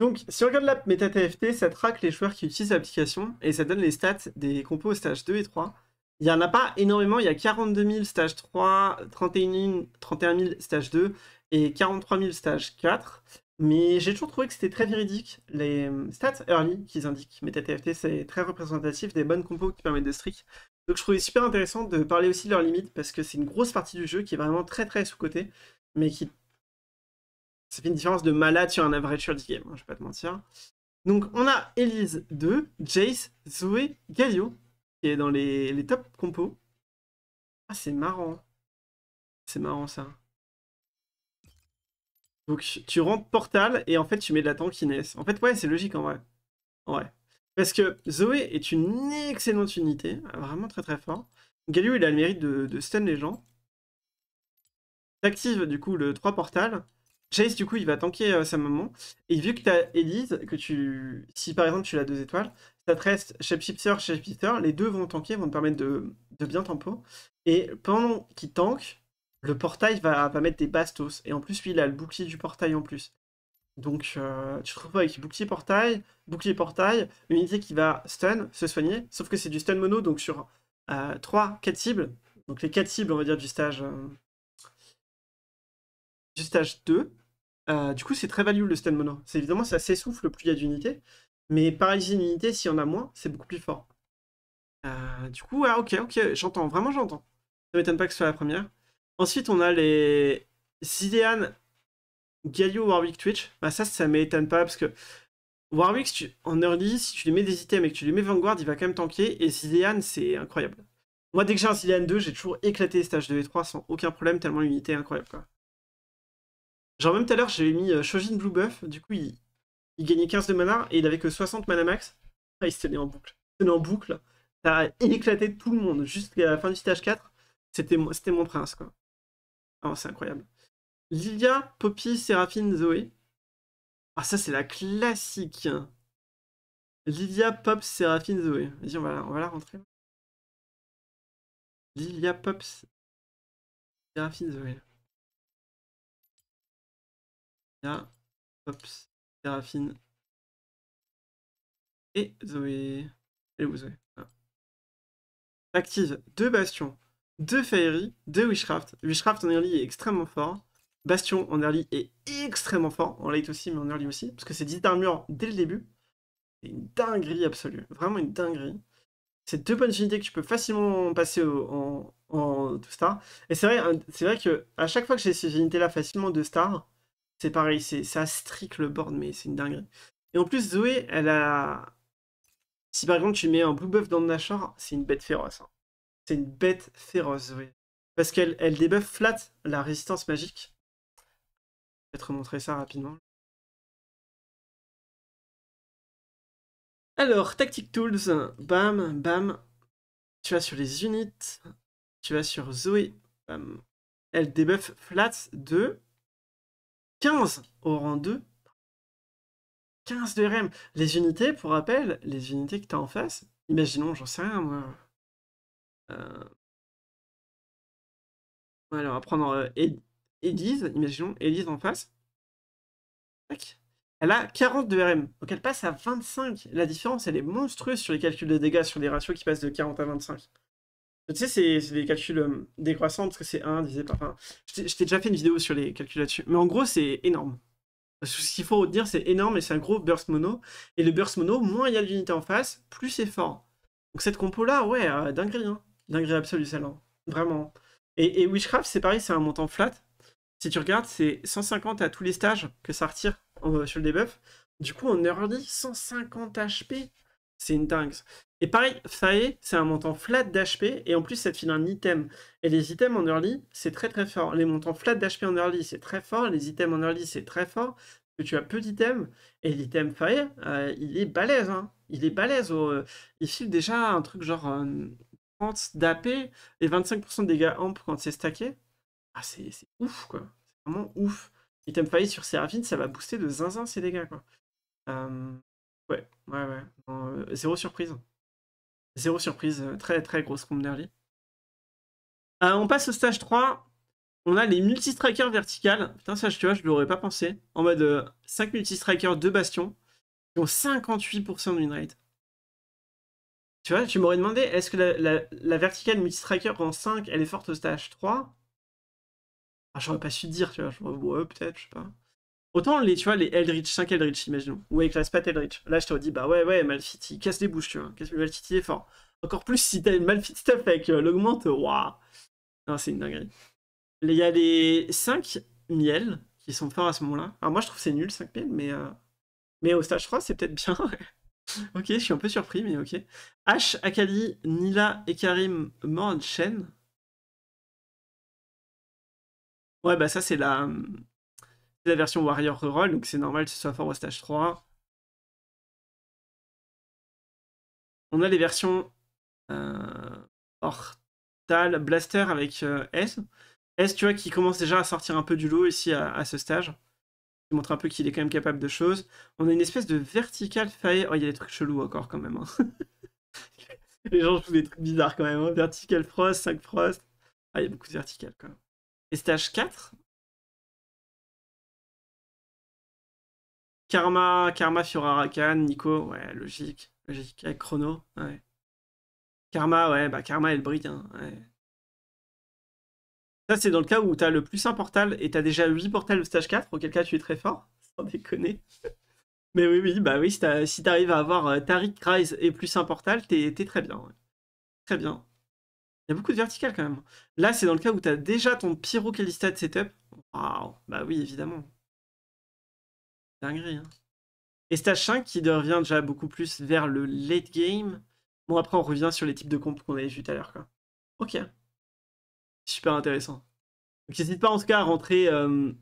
Donc, si on regarde la MetaTFT, TFT, ça traque les joueurs qui utilisent l'application et ça donne les stats des compos au stage 2 et 3. Il n'y en a pas énormément, il y a 42 000 stage 3, 31 000, stage 2 et 43 000 stage 4. Mais j'ai toujours trouvé que c'était très véridique. Les stats early qu'ils indiquent, MetaTFT, TFT, c'est très représentatif des bonnes compos qui permettent de streak. Donc je trouvais super intéressant de parler aussi de leurs limites parce que c'est une grosse partie du jeu qui est vraiment très très sous-côté, mais qui. Ça fait une différence de malade sur un average world game, hein, je vais pas te mentir. Donc on a Elise 2, Jace, Zoé, Galio, qui est dans les, les top compos. Ah c'est marrant. C'est marrant ça. Donc tu rentres Portal et en fait tu mets de la tankiness. En fait ouais c'est logique en vrai. En vrai. Parce que Zoé est une excellente unité, vraiment très très fort. Galio, il a le mérite de, stun les gens. T'actives du coup le 3 portal. Chase du coup, il va tanker euh, sa maman. Et vu que t'as Elise, que tu. Si par exemple tu l'as deux étoiles, ça te reste Shapeshifter, Shapeshifter. Les deux vont tanker, vont te permettre de, bien tempo. Et pendant qu'il tank, le portail va, va mettre des bastos. Et en plus, lui, il a le bouclier du portail en plus. Donc euh, tu te retrouves avec bouclier portail, bouclier portail, une unité qui va stun, se soigner, sauf que c'est du stun mono, donc sur 3, euh, 4 cibles, donc les 4 cibles on va dire du stage, euh, stage 2, du coup c'est très value le stun mono. C'est évidemment ça s'essouffle plus il y a d'unités, mais paralyser une unité, s'il y en a moins, c'est beaucoup plus fort. du coup, ah, ok, ok, j'entends, vraiment j'entends. Ça m'étonne pas que ce soit la première. Ensuite on a les Zidean Galio Warwick Twitch, bah ça, ça m'étonne pas parce que Warwick, en early, si tu lui mets des items et que tu lui mets Vanguard, il va quand même tanker. Et Zilean, c'est incroyable. Moi, dès que j'ai un Zilean 2, j'ai toujours éclaté stage 2 et 3 sans aucun problème, tellement l'unité est incroyable. Quoi. Genre, même tout à l'heure, j'ai mis Shojin euh, Blue Buff, du coup, il, gagnait 15 de mana et il avait que 60 mana max. Ah, il se tenait en boucle. Il se tenait en boucle. Ça a éclaté tout le monde jusqu'à la fin du stage 4. C'était mon prince, quoi. Ah, c'est incroyable. Lilia, Poppy, Séraphine, Zoé. Ah, ça, c'est la classique. Lilia, Pop, Séraphine, Zoé. Vas-y, on va, la rentrer. Lilia, Pops Séraphine, Zoé. Lilia, Pops Séraphine. Et Zoé. Et est où, Zoé ah. Active deux bastions, deux fairies, deux witchcraft. Witchcraft en early est extrêmement fort. Bastion en early est extrêmement fort, en late aussi, mais en early aussi, parce que c'est 10 d'armure dès le début. C'est une dinguerie absolue, vraiment une dinguerie. C'est deux bonnes unités que tu peux facilement passer au, en, tout star. Et c'est vrai, c'est vrai que à chaque fois que j'ai ces unités-là facilement deux stars, c'est pareil, c'est ça strict le board, mais c'est une dinguerie. Et en plus, Zoé, elle a. Si par exemple tu mets un blue buff dans le Nashor, c'est une bête féroce. Hein. C'est une bête féroce, Zoé. Parce qu'elle elle flat la résistance magique te montrer ça rapidement. Alors, Tactic Tools, bam, bam. Tu vas sur les unités tu vas sur Zoé, bam. Elle débuffe Flats de 15 au rang 2. 15 de RM. Les unités, pour rappel, les unités que tu as en face, imaginons, j'en sais rien euh. Alors, on prendre euh, Elise, imaginons Elise en face. Elle a 40 de RM, donc elle passe à 25. La différence, elle est monstrueuse sur les calculs de dégâts, sur les ratios qui passent de 40 à 25. Tu sais, c'est les calculs euh, décroissants, parce que c'est 1 divisé par 1. Je t'ai déjà fait une vidéo sur les calculs là-dessus. Mais en gros, c'est énorme. Parce que ce qu'il faut dire c'est énorme et c'est un gros burst mono. Et le burst mono, moins il y a d'unité en face, plus c'est fort. Donc cette compo-là, ouais, euh, dinguerie. Hein. Dinguerie absolue, celle-là. Vraiment. Et, et Witchcraft, c'est pareil, c'est un montant flat si tu regardes, c'est 150 à tous les stages que ça retire euh, sur le debuff. Du coup, en early 150 HP. C'est une dingue. Et pareil, Fae, c'est un montant flat d'HP, et en plus, ça te file un item. Et les items en early, c'est très très fort. Les montants flat d'HP en early, c'est très fort. Les items en early, c'est très fort. Que tu as peu d'items, et l'item Fae, euh, il est balèze. Hein. Il est balèze. Euh, il file déjà un truc genre 30 d'AP et 25% de dégâts amp quand c'est stacké. Ah, c'est ouf, quoi. C'est vraiment ouf. Item failli sur Seraphine, ça va booster de zinzin ses dégâts, quoi. ouais, ouais, ouais. Euh, zéro surprise. Zéro surprise. Euh, très, très grosse combe euh, on passe au stage 3. On a les multi verticales. Putain, ça, tu vois, je ne l'aurais pas pensé. En mode 5 multi 2 bastions, qui ont 58% de winrate. Tu vois, tu m'aurais demandé, est-ce que la, verticale multi en 5, elle est forte au stage 3 ah, j'aurais pas su dire, tu vois. Genre, ouais, peut-être, je sais pas. Autant les, tu vois, les Eldritch, 5 Eldritch, imaginons. Ou avec la Spat Eldritch. Là, je te dit, bah ouais, ouais, Malfiti, casse les bouches, tu vois. Casse, Malfiti est fort. Encore plus si t'as une Malfiti stuff avec euh, l'augmente, waouh. Non, c'est une dinguerie. Il y a les 5 miels qui sont forts à ce moment-là. Alors moi, je trouve c'est nul, 5 miels, mais, euh, mais au stage 3, c'est peut-être bien. *laughs* ok, je suis un peu surpris, mais ok. H, Akali, Nila, Ekarim, Karim Shen. Ouais, bah ça, hum, c'est la, version Warrior Rural, donc c'est normal que ce soit fort au stage 3 On a les versions euh, Hortal Blaster avec euh, S. S, tu vois, qui commence déjà à sortir un peu du lot ici à, ce stage. Qui montre un peu qu'il est quand même capable de choses. On a une espèce de vertical fire. Oh, il y a des trucs chelous encore quand même. Hein. *laughs* les gens jouent des trucs bizarres quand même. Hein. Vertical frost, 5 frost. Ah, il y a beaucoup de vertical quand même et Stage 4 Karma, Karma sur Arakan, Nico, ouais, logique, logique, avec Chrono, ouais. Karma, ouais, bah Karma elle brille hein, Ça, c'est dans le cas où t'as le plus un portal et t'as déjà 8 portals de stage 4, auquel cas tu es très fort, *laughs* sans déconner. Mais oui, oui, bah oui, si t'arrives à avoir euh, Tariq, Rise et plus un portal, t'es très bien, Très bien. Il y a beaucoup de verticales quand même. Là, c'est dans le cas où tu as déjà ton pyro de setup. Waouh, bah oui, évidemment. Dinguerie. Hein. Et stage 5 qui revient déjà beaucoup plus vers le late game. Bon, après, on revient sur les types de comps qu'on avait vu tout à l'heure. Quoi. Ok. Super intéressant. Donc, n'hésite pas en tout cas à rentrer euh,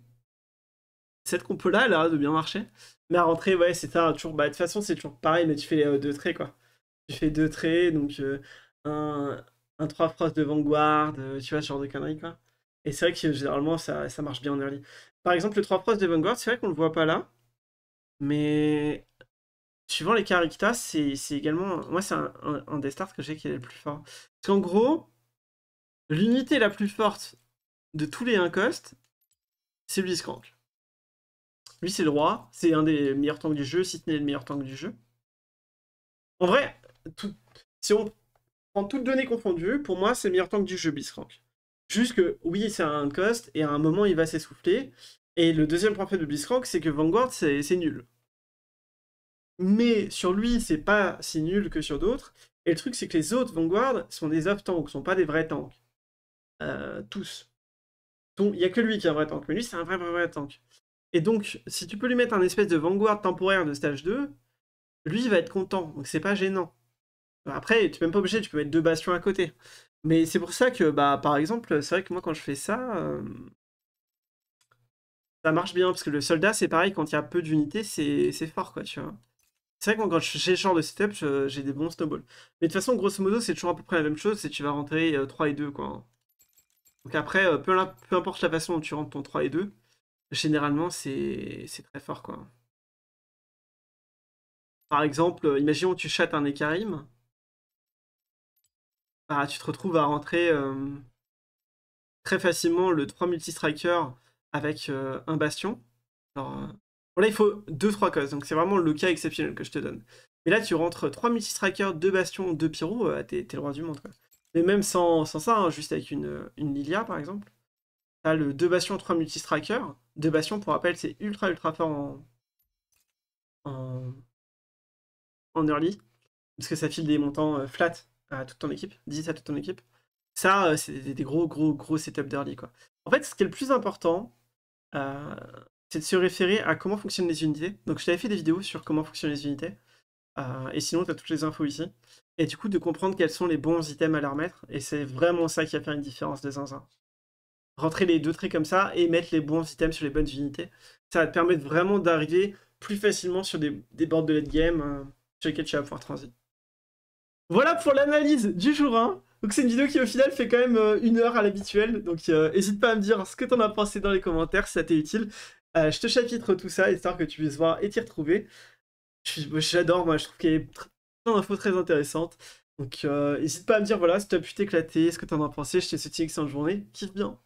cette compo-là, là, de bien marcher. Mais à rentrer, ouais, c'est ça. Toujours, bah, de toute façon, c'est toujours pareil, mais tu fais les euh, deux traits, quoi. Tu fais deux traits, donc euh, un, un 3 Frost de Vanguard, euh, tu vois, ce genre de conneries, quoi. Et c'est vrai que généralement, ça, marche bien en early. Par exemple, le 3 Frost de Vanguard, c'est vrai qu'on le voit pas là, mais suivant les caricatas, c'est également. Moi, c'est un, des starts que j'ai qui est le plus fort. Parce qu'en gros, l'unité la plus forte de tous les 1 cost, c'est lui Scrank. Lui, c'est le roi, c'est un des meilleurs tanks du jeu, si ce n'est le meilleur tank du jeu. En vrai, tout... si on en toutes données confondues, pour moi, c'est le meilleur tank du jeu, Bisrank. Juste que, oui, c'est un cost, et à un moment, il va s'essouffler. Et le deuxième point de Bisrank, c'est que Vanguard, c'est nul. Mais sur lui, c'est pas si nul que sur d'autres. Et le truc, c'est que les autres Vanguard sont des off-tanks, sont pas des vrais tanks. Euh, tous. Donc, il n'y a que lui qui est un vrai tank. Mais lui, c'est un vrai, vrai, vrai tank. Et donc, si tu peux lui mettre un espèce de Vanguard temporaire de stage 2, lui, il va être content. Donc, c'est pas gênant. Après, tu n'es même pas obligé, tu peux mettre deux bastions à côté. Mais c'est pour ça que, bah, par exemple, c'est vrai que moi, quand je fais ça, euh, ça marche bien. Parce que le soldat, c'est pareil, quand il y a peu d'unités, c'est fort, quoi, tu vois. C'est vrai que moi, quand j'ai ce genre de setup, j'ai des bons snowballs. Mais de toute façon, grosso modo, c'est toujours à peu près la même chose, c'est tu vas rentrer 3 euh, et 2, quoi. Hein. Donc après, euh, peu, importe la façon dont tu rentres ton 3 et 2, généralement, c'est très fort, quoi. Par exemple, imaginons que tu chattes un Ekarim. Bah, tu te retrouves à rentrer euh, très facilement le 3 multi-striker avec euh, un bastion. bon, euh, là, il faut 2-3 causes, donc c'est vraiment le cas exceptionnel que je te donne. Mais là, tu rentres 3 multi 2 bastions, 2 pyro, t'es le roi du monde. Mais même sans, ça, hein, juste avec une, une Lilia par exemple, t'as le 2 bastions, 3 multi 2 bastions, pour rappel, c'est ultra ultra fort en, en, en early, parce que ça file des montants flats toute ton équipe, dis 10 à toute ton équipe. Ça, euh, c'est des, gros, gros, gros setup d'early. Quoi. En fait, ce qui est le plus important, euh, c'est de se référer à comment fonctionnent les unités. Donc, je t'avais fait des vidéos sur comment fonctionnent les unités. Euh, et sinon, tu as toutes les infos ici. Et du coup, de comprendre quels sont les bons items à leur mettre. Et c'est vraiment ça qui a fait une différence des un. Rentrer les deux traits comme ça et mettre les bons items sur les bonnes unités. Ça va te permettre vraiment d'arriver plus facilement sur des, des boards de late game sur lesquels tu vas pouvoir transiter. Voilà pour l'analyse du jour 1. Donc c'est une vidéo qui au final fait quand même euh, une heure à l'habituel. Donc n'hésite euh, pas à me dire ce que t'en as pensé dans les commentaires si ça t'est utile. Euh, je te chapitre tout ça histoire que tu puisses voir et t'y retrouver. J'adore, moi je trouve qu'il y a plein d'infos très intéressantes. Donc n'hésite pas à me dire voilà si as pu t'éclater, ce que t'en as pensé. Je te souhaite une excellente journée. Kiffe bien.